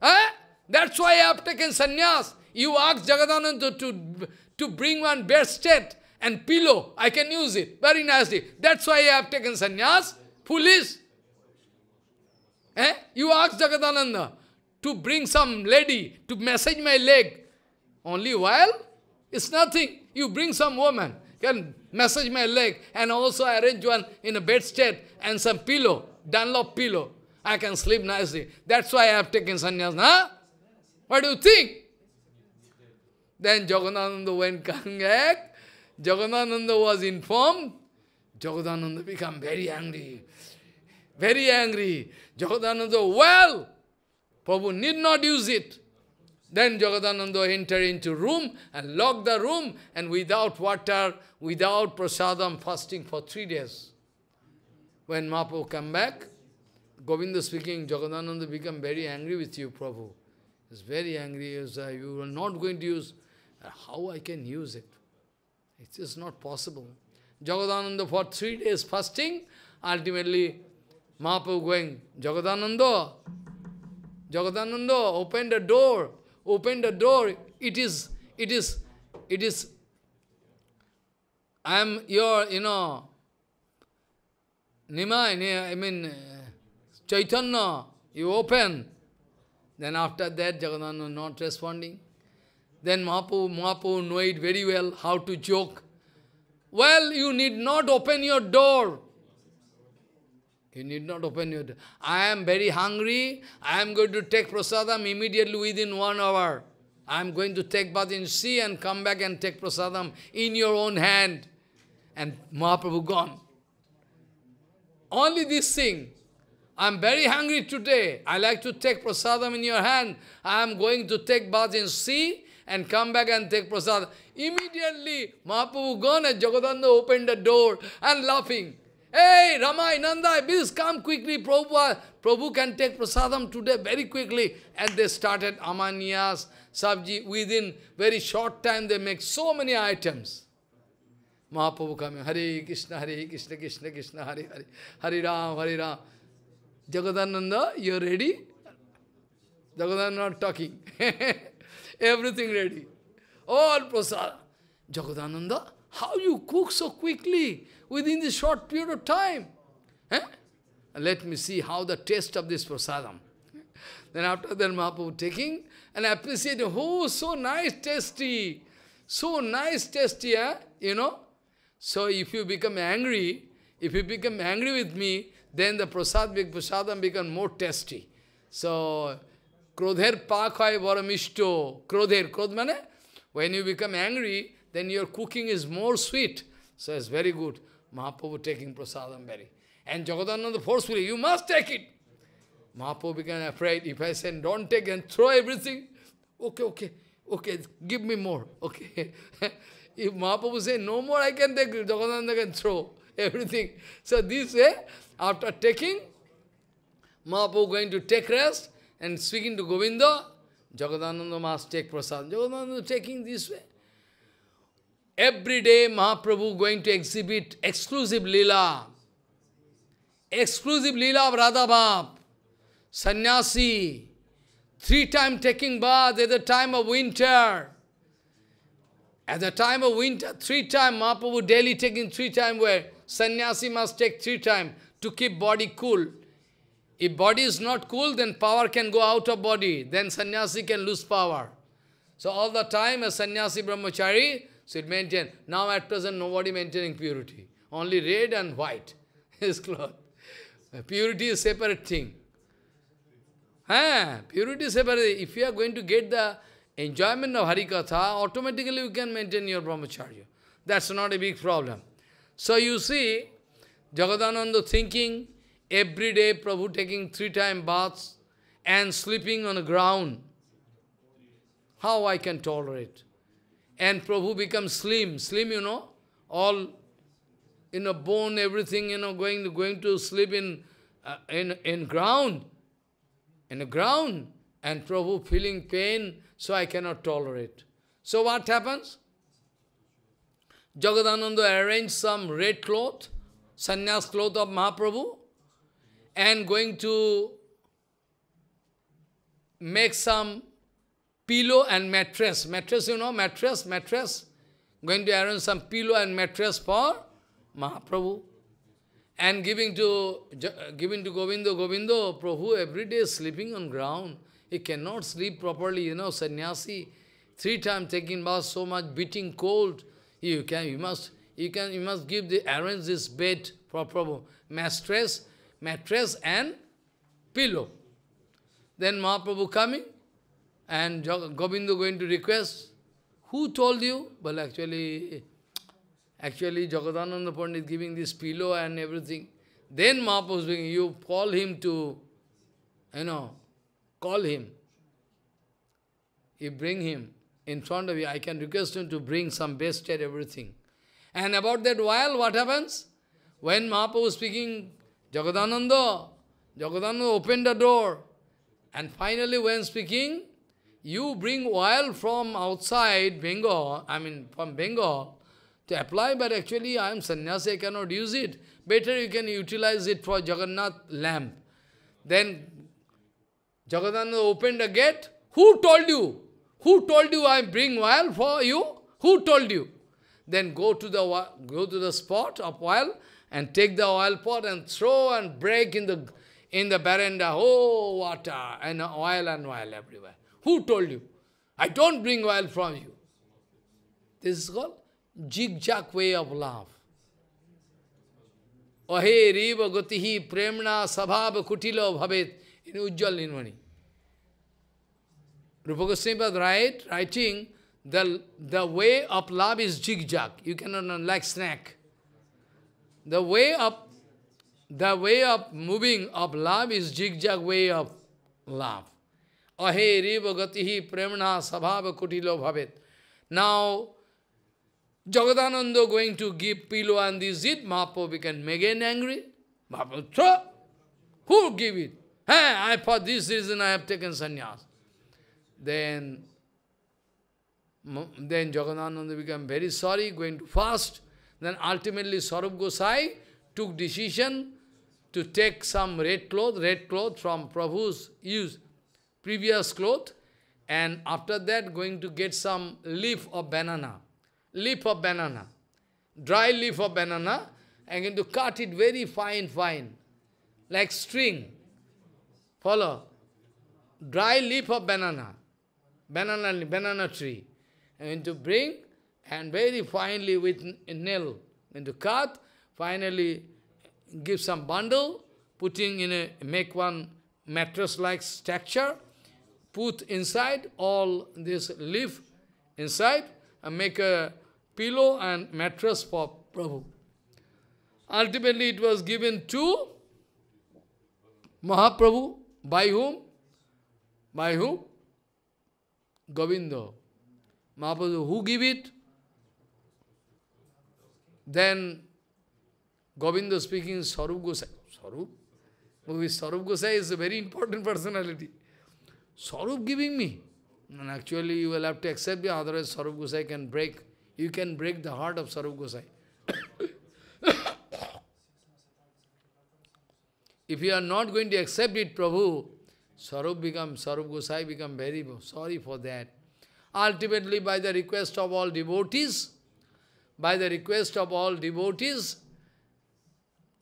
Eh? That's why I have taken sannyas. You ask Jagadananda to, to, to bring one bare state and pillow, I can use it. Very nicely. That's why I have taken sannyas. Police, Eh? You ask Jagadananda to bring some lady to massage my leg. Only while? It's nothing. You bring some woman, can massage my leg, and also arrange one in a bedstead and some pillow, Dunlop pillow. I can sleep nicely. That's why I have taken sannyas. Huh? What do you think? Then Jagannathananda went coming (laughs) back Jagadananda was informed, Jagadananda became very angry. Very angry. Jagadananda, well, Prabhu need not use it. Then Jagadananda entered into room and locked the room and without water, without prasadam, fasting for three days. When Mahaprabhu come back, Govinda speaking, Jagadananda become very angry with you, Prabhu. He's very angry. He uh, you are not going to use. Uh, how I can use it? It is not possible. Jagadananda for three days fasting, ultimately Mahaprabhu going, Jagadananda, Jagadananda, open the door, open the door. It is, it is, it is, I am your, you know, Nimai, I mean, Chaitanya, you open. Then after that, Jagadananda not responding. Then Mahaprabhu, Mahaprabhu knew it very well, how to joke. Well, you need not open your door. You need not open your door. I am very hungry. I am going to take prasadam immediately within one hour. I am going to take bath in sea and come back and take prasadam in your own hand. And Mahaprabhu gone. Only this thing. I am very hungry today. I like to take prasadam in your hand. I am going to take bath in sea and come back and take prasad. Immediately, Mahaprabhu gone and Jagadanda opened the door and laughing. Hey, Ramai, Nandai, please come quickly, Prabhupada. Prabhu can take prasadam today very quickly. And they started amanias, sabji. Within very short time, they make so many items. Mahaprabhu coming, Hare Krishna, Hare Krishna, Krishna Krishna, Hare Hare, Hare Ram, Hare Ram. Jagadananda, you're ready? Jagadananda talking. (laughs) everything ready. All prasad. Jagadananda, how you cook so quickly within this short period of time? Eh? Let me see how the taste of this prasadam. Then after that Mahaprabhu taking and appreciating, oh, so nice, tasty, so nice, tasty, eh? you know. So if you become angry, if you become angry with me, then the prasad, prasadam become more tasty. So ক্রোধের পাক varamishto. বড় মিষ্ট ক্রোধের ক্রোধ when you become angry, then your cooking is more sweet. So it's very good. Mahaprabhu taking prasadam very. And Jagadananda forcefully, you must take it. Mahaprabhu become afraid. If I say, don't take and throw everything, okay, okay, okay, give me more, (laughs) okay. if Mahaprabhu say, no more I can take, Jagadananda can throw everything. So this way, after taking, Mahaprabhu going to take rest, and speaking to Govinda, Jagadananda must take prasad. Jagadananda taking this way. Every day Mahaprabhu going to exhibit exclusive lila, Exclusive lila of Radha Bhap. Sannyasi. Three times taking bath at the time of winter. At the time of winter, three times Mahaprabhu daily taking three times where sannyasi must take three times to keep body cool. If body is not cool, then power can go out of body. Then sannyasi can lose power. So all the time a sannyasi brahmachari should maintain. Now at present nobody maintaining purity. Only red and white (laughs) is cloth. Purity is separate thing. Ah, purity is separate. If you are going to get the enjoyment of Harikatha, automatically you can maintain your brahmacharya. That's not a big problem. So you see, Jagadananda thinking, Every day Prabhu taking three time baths and sleeping on the ground. How I can tolerate? And Prabhu becomes slim. Slim, you know, all, you know, bone, everything, you know, going, going to sleep in, uh, in, in ground, in the ground. And Prabhu feeling pain, so I cannot tolerate. So what happens? Jagadananda arranged some red cloth, sannyas cloth of Mahaprabhu, and going to make some pillow and mattress. Mattress, you know, mattress, mattress. Going to arrange some pillow and mattress for Mahaprabhu. And giving to giving to Govindo, Govindo, Prabhu every day sleeping on ground. He cannot sleep properly, you know, sannyasi. Three times taking bath, so much beating cold. You can you must you can you must give the arrange this bed for Prabhu. Mattress mattress and pillow. Then Mahaprabhu coming, and Govindu going to request, who told you? Well, actually, actually Jagadananda Pandit giving this pillow and everything. Then Mahaprabhu is doing, you call him to, you know, call him. You bring him in front of you. I can request him to bring some best chair, everything. And about that while, what happens? When Mahaprabhu is speaking, Jagadananda, Jagadananda opened the door. And finally, when speaking, you bring oil from outside Bengal, I mean from Bengal, to apply, but actually I am sannyasi, I cannot use it. Better you can utilize it for Jagannath lamp. Then Jagadananda opened the gate. Who told you? Who told you I bring oil for you? Who told you? Then go to the go to the spot of oil and take the oil pot and throw and break in the, in the veranda. Oh, water and oil and oil everywhere. Who told you? I don't bring oil from you. This is called zigzag way of love. hey, riva gatihi premna sabab kutilo bhavet in Ujjal Nirmani. Rupa Goswami right, writing, the, the way of love is zigzag. You cannot, like snack. The way of the way of moving of love is zigzag way of love. Ahe reva premna sabhava kutilo bhavet. Now, Jagadananda going to give pillow and this it, Mahaprabhu became again angry. Who give it? Hey, I, for this reason I have taken sannyas. Then, then Jagadananda became very sorry, going to fast. Then ultimately Saurabh Gosai took decision to take some red cloth, red cloth from Prabhu's use, previous cloth, and after that going to get some leaf of banana, leaf of banana, dry leaf of banana, and going to cut it very fine, fine, like string. Follow? Dry leaf of banana, banana, banana tree. and going to bring and very finely with nail into cut, finally give some bundle, putting in a, make one mattress-like structure, put inside all this leaf inside, and make a pillow and mattress for Prabhu. Ultimately, it was given to Mahaprabhu. By whom? By whom? Govinda. Mahaprabhu, who give it? Then Govinda speaking Sarup Gosai. Sarup? Sarup Gosai is a very important personality. Sarup giving me. And actually you will have to accept me, otherwise Sarup Gosai can break. You can break the heart of Sarup Gosai. (coughs) if you are not going to accept it, Prabhu, Sarup become Sarup Gosai become very sorry for that. Ultimately, by the request of all devotees, by the request of all devotees,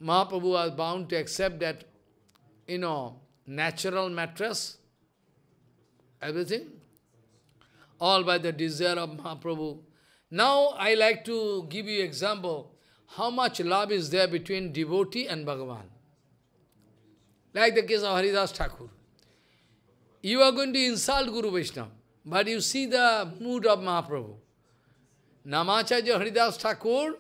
Mahaprabhu was bound to accept that, you know, natural mattress, everything, all by the desire of Mahaprabhu. Now I like to give you example, how much love is there between devotee and Bhagavan. Like the case of Haridas Thakur. You are going to insult Guru Vishnu, but you see the mood of Mahaprabhu. Namacharya Haridas Thakur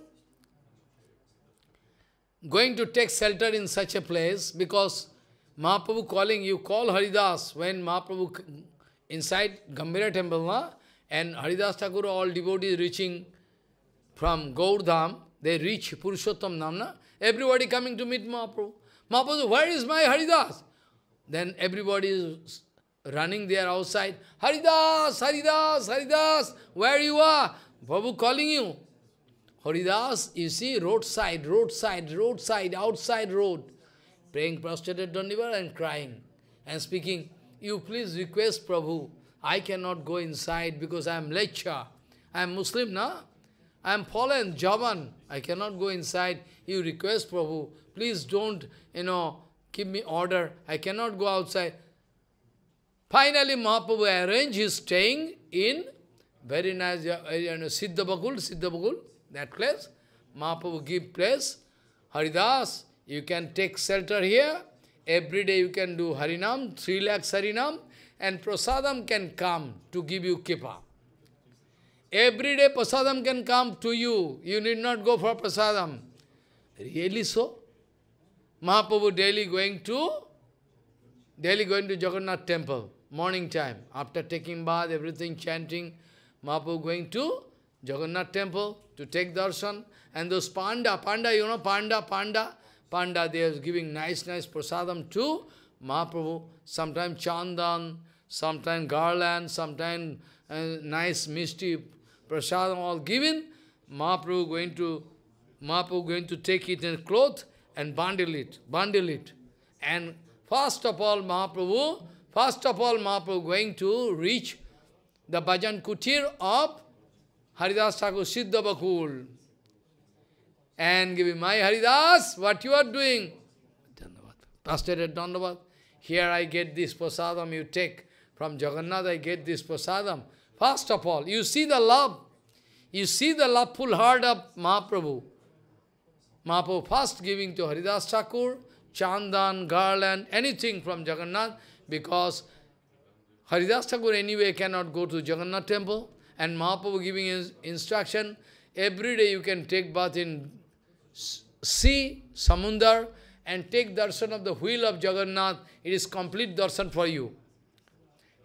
going to take shelter in such a place because Mahaprabhu calling, you call Haridas when Mahaprabhu inside Gambira temple na, and Haridas Thakur, all devotees reaching from Gaurdham, they reach Purushottam Namna. Everybody coming to meet Mahaprabhu. Mahaprabhu, where is my Haridas? Then everybody is running there outside. Haridas, Haridas, Haridas, where you are? Prabhu calling you. Haridas, you see, roadside, roadside, roadside, outside road, praying prostrate at Dandivar and crying and speaking, you please request Prabhu, I cannot go inside because I am lecha. I am Muslim, na? I am fallen, Javan. I cannot go inside. You request Prabhu, please don't, you know, give me order. I cannot go outside. Finally, Mahaprabhu arranged his staying in very nice, you know, Siddha Bakul, Siddha Bakul, that place. Mahaprabhu give place. Haridas, you can take shelter here. Every day you can do Harinam, 3 lakhs Harinam, and Prasadam can come to give you kippa. Every day Prasadam can come to you. You need not go for Prasadam. Really so? Mahaprabhu daily going to, daily going to Jagannath temple, morning time, after taking bath, everything, chanting, Mahaprabhu going to Jagannath temple to take darshan. And those panda, panda, you know, panda, panda, panda, they are giving nice, nice prasadam to Mahaprabhu. Sometimes chandan, sometimes garland, sometimes uh, nice misty prasadam all given. Mahaprabhu going to Mahaprabhu going to take it in cloth and bundle it, bundle it. And first of all, Mahaprabhu, first of all, Mahaprabhu going to reach the Bhajan Kutir of Haridas Thakur Siddha Bakul. And give me my Haridas, what you are doing? Pastor at Dandavad. Here I get this prasadam you take. From Jagannath I get this prasadam. First of all, you see the love. You see the loveful heart of Mahaprabhu. Mahaprabhu first giving to Haridas Thakur, chandan, garland, anything from Jagannath because Haridas Thakur anyway cannot go to Jagannath temple and Mahaprabhu giving his instruction, every day you can take bath in sea, Samundar, and take darshan of the wheel of Jagannath. It is complete darshan for you.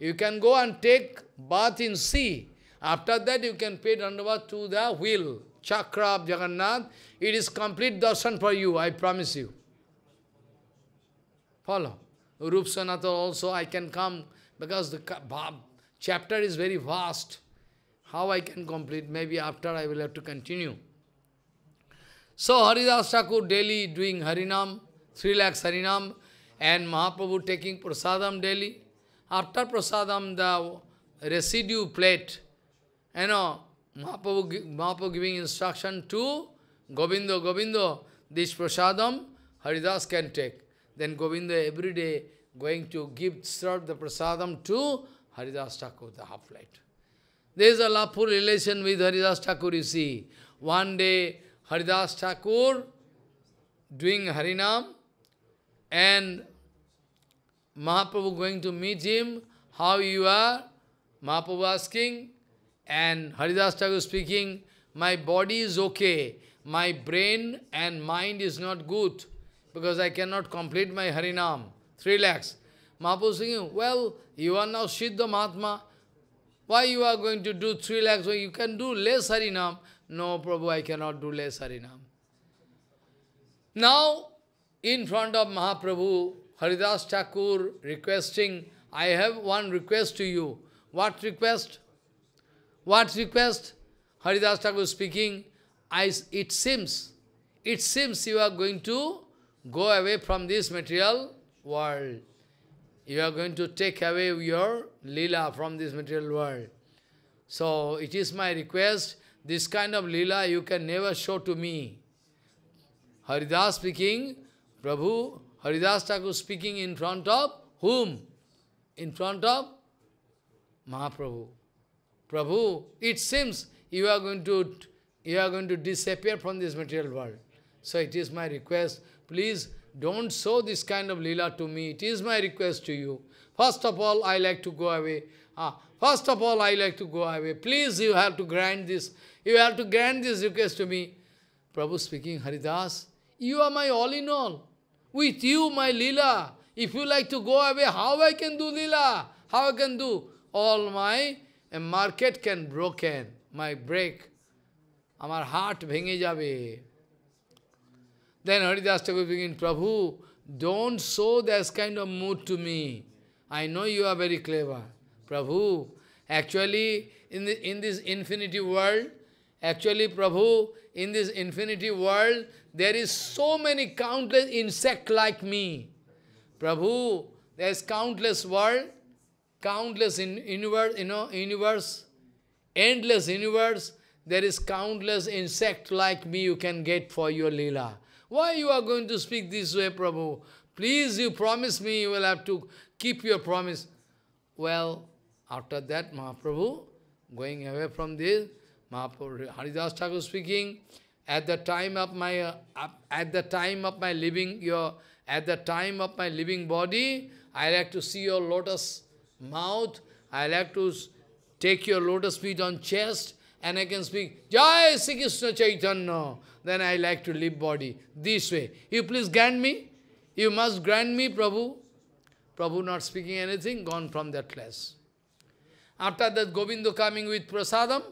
You can go and take bath in sea. After that, you can pay dandavat to the wheel, chakra of Jagannath. It is complete darshan for you, I promise you. Follow. Rup Sanata also, I can come because the chapter is very vast. How I can complete? Maybe after I will have to continue. So Haridas Thakur daily doing Harinam, 3 lakhs Harinam, and Mahaprabhu taking prasadam daily. After prasadam, the residue plate, you know, Mahaprabhu, Mahaprabhu giving instruction to Govindo, Govindo, this prasadam Haridas can take. Then Govindo every day going to give, serve the prasadam to Haridas Thakur, the half-light. There is a lawful relation with Haridas Thakur, you see. One day, Haridas Thakur doing Harinam, and Mahaprabhu going to meet him, how you are, Mahaprabhu asking, and Haridas Thakur speaking, my body is okay, my brain and mind is not good, because I cannot complete my Harinam. 3 lakhs. Mahaprabhu saying, well, you are now Siddha Mahatma. Why you are going to do 3 lakhs? Well, you can do less Harinam. No, Prabhu, I cannot do less Harinam. Now, in front of Mahaprabhu, Haridas Thakur requesting, I have one request to you. What request? What request? Haridas Thakur speaking, I, it seems, it seems you are going to go away from this material world. You are going to take away your lila from this material world. So it is my request, this kind of lila you can never show to me. Haridas speaking, Prabhu, Haridas Thakur speaking in front of whom? In front of Mahaprabhu. Prabhu, it seems you are going to you are going to disappear from this material world. So it is my request, please don't show this kind of lila to me. It is my request to you. First of all, I like to go away. Ah, first of all, I like to go away. Please, you have to grant this. You have to grant this request to me. Prabhu speaking, Haridas, you are my all in all. With you, my lila. If you like to go away, how I can do lila? How I can do? All my market can broken, my break. Amar heart ভেঙে যাবে then Haridas Thakur begin, Prabhu, don't show this kind of mood to me. I know you are very clever. Prabhu, actually, in, the, in this infinity world, actually, Prabhu, in this infinity world, there is so many countless insect like me. Prabhu, there is countless world, countless in universe, you know, universe, endless universe, there is countless insect like me you can get for your lila. Why you are going to speak this way, Prabhu? Please, you promise me you will have to keep your promise. Well, after that, Mahaprabhu, going away from this, Mahaprabhu, Haridas Thakur speaking, at the time of my uh, at the time of my living your at the time of my living body, I like to see your lotus mouth. I like to take your lotus feet on chest and I can speak, Jai Sri Krishna Chaitanya, then I like to leave body this way. You please grant me? You must grant me, Prabhu. Prabhu not speaking anything, gone from that place. After that, Govinda coming with prasadam,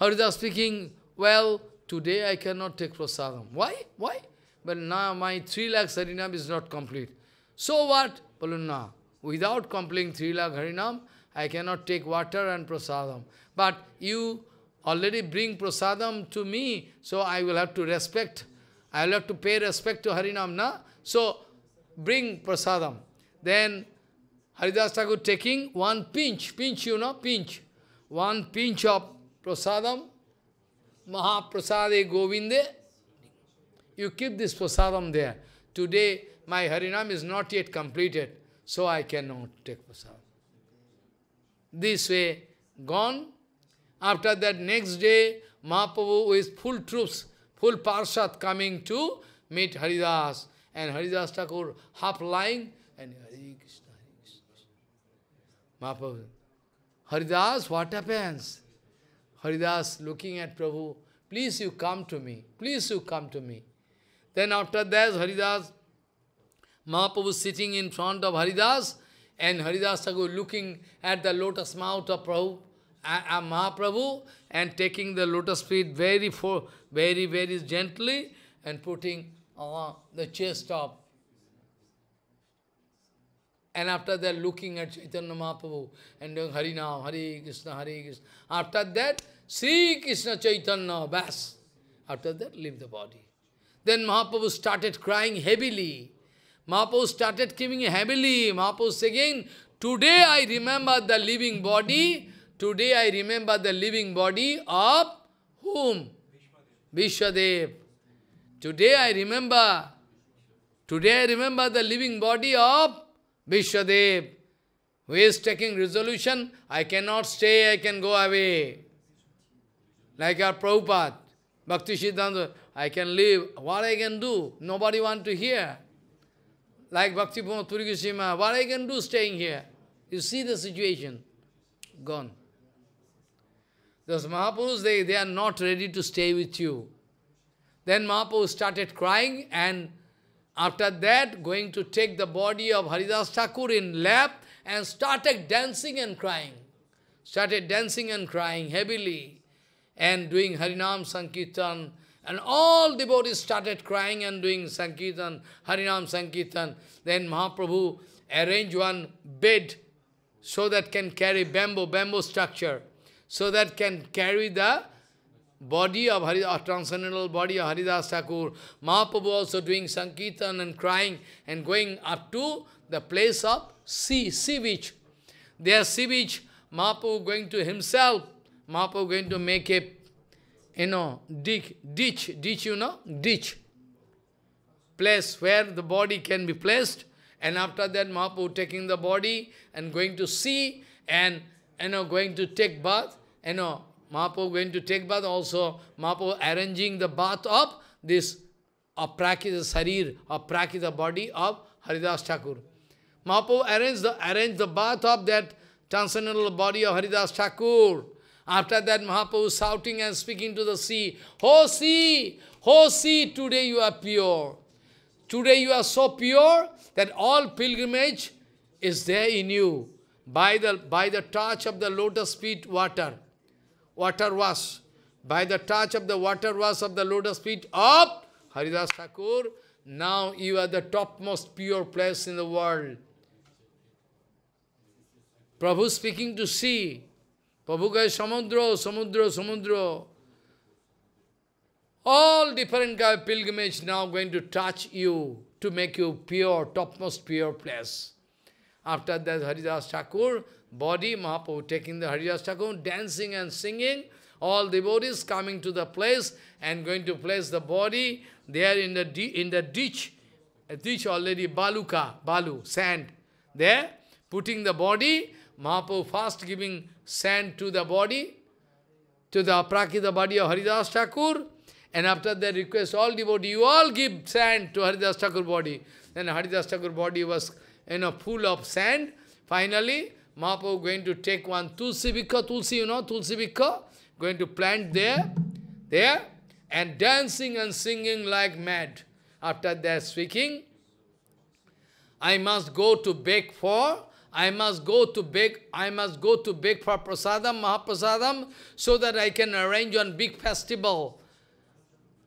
Haridas speaking, well, today I cannot take prasadam. Why? Why? But now my 3 lakh harinam is not complete. So what? Palunna, without completing 3 lakh harinam, I cannot take water and prasadam. But you already bring prasadam to me, so I will have to respect, I will have to pay respect to Harinam, na? So, bring prasadam. Then, Haridas Thakur taking one pinch, pinch, you know, pinch. One pinch of prasadam, Mahaprasade Govinde. You keep this prasadam there. Today, my Harinam is not yet completed, so I cannot take prasadam. This way, gone, after that, next day, Mahaprabhu with full troops, full parshat coming to meet Haridas. And Haridas Thakur half lying and Hare Krishna, Hare Krishna. Mahaprabhu. Haridas, what happens? Haridas looking at Prabhu, please you come to me, please you come to me. Then after that, Haridas, Mahaprabhu sitting in front of Haridas, and Haridas Thakur looking at the lotus mouth of Prabhu uh, Mahaprabhu and taking the lotus feet very, for, very, very gently and putting uh, the chest up. And after that, looking at Chaitanya Mahaprabhu and doing Hari Nam, Hari Krishna, Hari Krishna. After that, seek Krishna Chaitanya, Bas. After that, leave the body. Then Mahaprabhu started crying heavily. Mahaprabhu started crying heavily. Mahaprabhu saying, Today I remember the living body Today I remember the living body of whom? Vishwadev. Today I remember, today I remember the living body of Vishwadev, who is taking resolution, I cannot stay, I can go away. Like our Prabhupada, Bhakti Siddhanta, I can live, what I can do? Nobody want to hear. Like Bhakti Purikishima, what I can do staying here? You see the situation, gone. Those Mahaprabhus, they, they are not ready to stay with you. Then Mahaprabhu started crying and after that going to take the body of Haridas Thakur in lap and started dancing and crying. Started dancing and crying heavily and doing Harinam Sankirtan. And all devotees started crying and doing Sankirtan, Harinam Sankirtan. Then Mahaprabhu arranged one bed so that can carry bamboo, bamboo structure so that can carry the body of Hari, or uh, transcendental body of Haridas Thakur. Mahaprabhu also doing Sankirtan and crying and going up to the place of sea, sea beach. There sea beach, Mahaprabhu going to himself, Mahaprabhu going to make a, you know, ditch, ditch, ditch, you know, ditch. Place where the body can be placed. And after that, Mahaprabhu taking the body and going to sea and, you know, going to take bath you know, Mahaprabhu going to take bath, also Mahaprabhu arranging the bath of this aprakita sarir, aprakita body of Haridas Thakur. Mahaprabhu arranged the, arranged the bath of that transcendental body of Haridas Thakur. After that, Mahaprabhu shouting and speaking to the sea, Ho sea, Ho sea, today you are pure. Today you are so pure that all pilgrimage is there in you by the, by the touch of the lotus feet water water wash. By the touch of the water wash of the lotus feet of Haridas Thakur, now you are the topmost pure place in the world. Prabhu speaking to sea. Prabhu guy Samudra, Samudra, Samudra. All different kind of pilgrimage now going to touch you to make you pure, topmost pure place. After that, Haridas Thakur body, Mahaprabhu taking the Haridas Thakur, dancing and singing, all devotees coming to the place and going to place the body there in the, in the ditch, a ditch already, baluka, balu, sand. There, putting the body, Mahaprabhu first giving sand to the body, to the Aprakita body of Haridas Thakur, and after that request all devotees you all give sand to Haridas Thakur body. Then Haridas Thakur body was you know, full of sand. Finally, Mahaprabhu going to take one Tulsi Vikha, Tulsi, you know, Tulsi Vikha, going to plant there, there, and dancing and singing like mad. After that speaking, I must go to beg for, I must go to beg, I must go to beg for prasadam, mahaprasadam, so that I can arrange one big festival.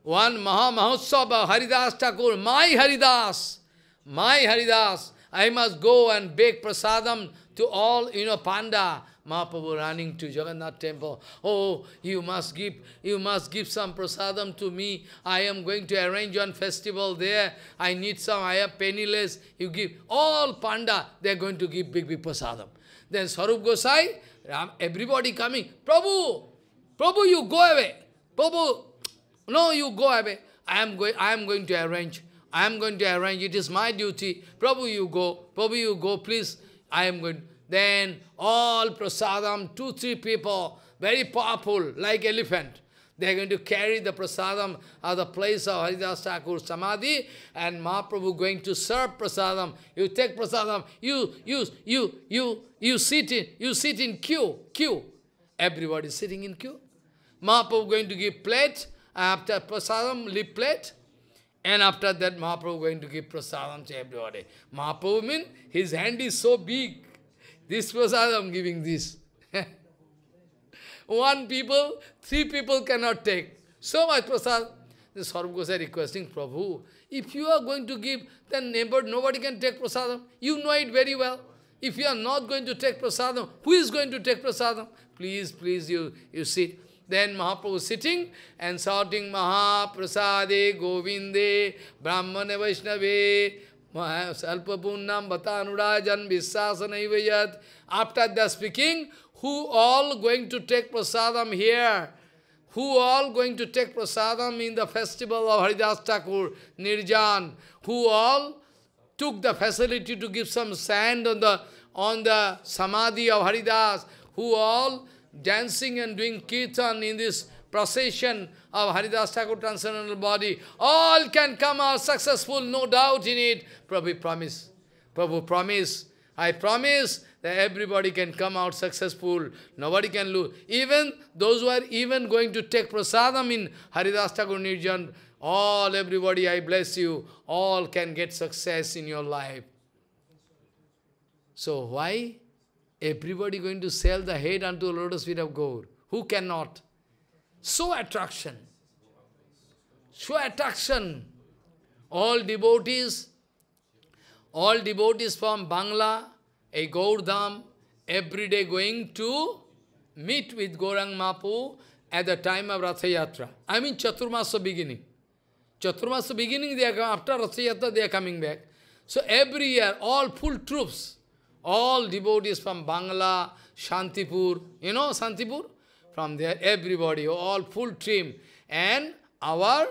One Maha Mahotsava, Haridas Thakur, my Haridas, my Haridas, I must go and beg prasadam to all, you know, Panda, Mahaprabhu running to Jagannath temple. Oh, you must give, you must give some prasadam to me. I am going to arrange one festival there. I need some, I am penniless. You give. All Panda, they are going to give big, big prasadam. Then Sarup Gosai, Ram, everybody coming. Prabhu, Prabhu, you go away. Prabhu, no, you go away. I am going, I am going to arrange. I am going to arrange. It is my duty. Prabhu, you go. Prabhu, you go, please. I am going. Then all prasadam, two, three people, very powerful, like elephant. They are going to carry the prasadam at the place of Haridas Thakur Samadhi and Mahaprabhu going to serve prasadam. You take prasadam, you, you, you, you, you sit in, you sit in queue, queue. Everybody sitting in queue. Mahaprabhu going to give plate, after prasadam, leave plate. And after that, Mahaprabhu going to give prasadam to everybody. Mahaprabhu means his hand is so big. This prasadam giving this. (laughs) One people, three people cannot take. So much prasad. The Sarvagosai requesting Prabhu, if you are going to give, then neighbor, nobody can take prasadam. You know it very well. If you are not going to take prasadam, who is going to take prasadam? Please, please, you, you sit. Then Mahaprabhu sitting and shouting Mahaprasade Govinde Brahmane Vaishnave Salpapunnam Bhatanurajan Visasanayvayat. After they are speaking, who all going to take prasadam here? Who all going to take prasadam in the festival of Haridas Thakur, Nirjan? Who all took the facility to give some sand on the on the samadhi of Haridas? Who all dancing and doing kirtan in this procession of Haridas Thakur transcendental body, all can come out successful, no doubt in it. Prabhu promise. Prabhu promise. I promise that everybody can come out successful. Nobody can lose. Even those who are even going to take prasadam in Haridas Thakur Nirjan, all, everybody, I bless you. All can get success in your life. So why? Everybody going to sell the head unto the lotus feet of Gaur. Who cannot? So attraction. So attraction. All devotees, all devotees from Bangla, a Gaurdham, every day going to meet with Gorang Mapu at the time of Ratha Yatra. I mean Chaturmasa beginning. Chaturmasa beginning, they are after Ratha Yatra, they are coming back. So every year, all full troops, all devotees from Bangla, Shantipur, you know Shantipur? From there, everybody, all full team. And our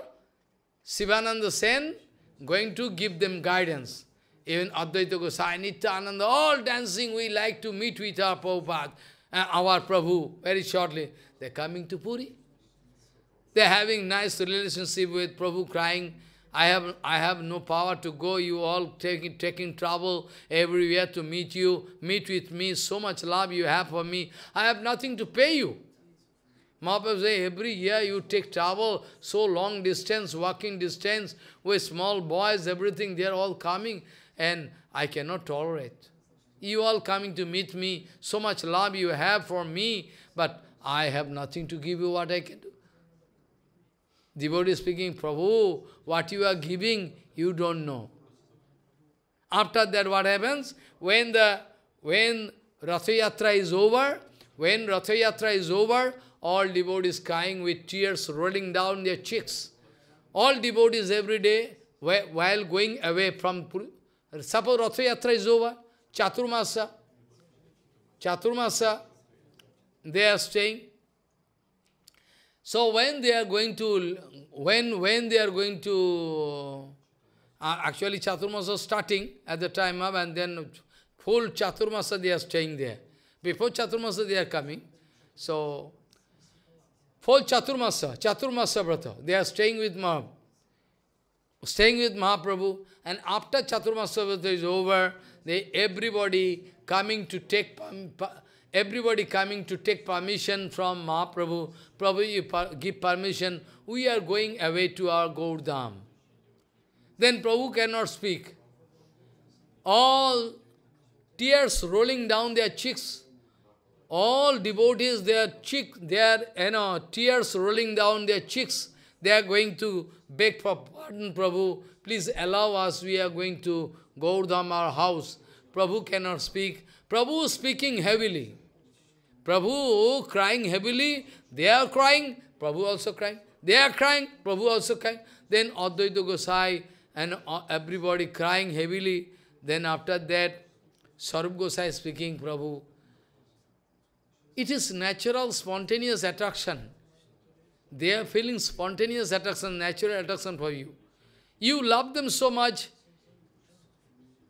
Sivananda Sen going to give them guidance. Even Advaita Gosai, Nityananda, all dancing, we like to meet with our Prabhupada, uh, our Prabhu, very shortly. They're coming to Puri. They're having nice relationship with Prabhu, crying, I have, I have no power to go, you all taking, taking trouble everywhere to meet you, meet with me, so much love you have for me, I have nothing to pay you. Mahaprabhu say, every year you take trouble, so long distance, walking distance, with small boys, everything, they are all coming, and I cannot tolerate. You all coming to meet me, so much love you have for me, but I have nothing to give you what I can do devotee speaking, Prabhu, what you are giving, you don't know. After that, what happens? When the when Ratha Yatra is over, when Ratha Yatra is over, all devotees crying with tears rolling down their cheeks. All devotees every day, while going away from Puri. Suppose Ratha Yatra is over, Chaturmasa, Chaturmasa, they are staying, so when they are going to, when, when they are going to, uh, actually Chaturmasa starting at the time of, and then full Chaturmasa they are staying there. Before Chaturmasa they are coming. So, full Chaturmasa, Chaturmasa Vrata, they are staying with Mahaprabhu. Staying with Mahaprabhu, and after Chaturmasa Vrata is over, they everybody coming to take everybody coming to take permission from Mahaprabhu Prabhuji give permission, we are going away to our Gaurdham. Then Prabhu cannot speak. All tears rolling down their cheeks. All devotees, their cheek, their you know, tears rolling down their cheeks. They are going to beg for pardon, Prabhu. Please allow us, we are going to Gaurdham, our house. Prabhu cannot speak. Prabhu is speaking heavily. Prabhu crying heavily, they are crying, Prabhu also crying. They are crying, Prabhu also crying. Then Advaita Gosai and uh, everybody crying heavily. Then after that, Sarup Gosai speaking, Prabhu. It is natural, spontaneous attraction. They are feeling spontaneous attraction, natural attraction for you. You love them so much,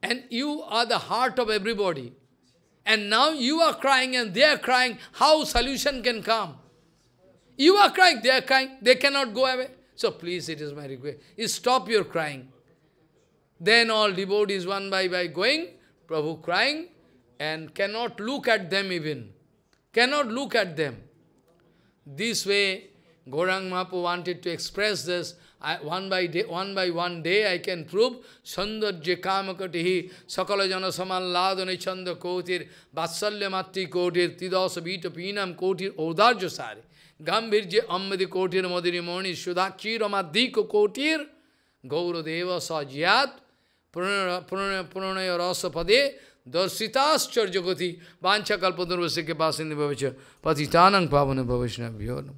and you are the heart of everybody. And now you are crying and they are crying. How solution can come? You are crying, they are crying. They cannot go away. So please, it is my request. You stop your crying. Then all devotees one by by going, Prabhu crying, and cannot look at them even. Cannot look at them. This way, Gorang Mahaprabhu wanted to express this, I, one by day, one by one day I can prove Sandarja Kamakatihi Sakala Jana Samalladane Chanda Kotir Vatsalya Matri Kotir Tidasa Vita Pinam Kotir Odarja Sari Gambhirje Ammadi Kotir Madirimoni Sudakshira Madhiko Kotir Gauradeva Sajyat Pranaya Rasa Pade दर्शिताश्चर्य जगति वांछा कल्पतरुष के पास pavane पावन भविष्य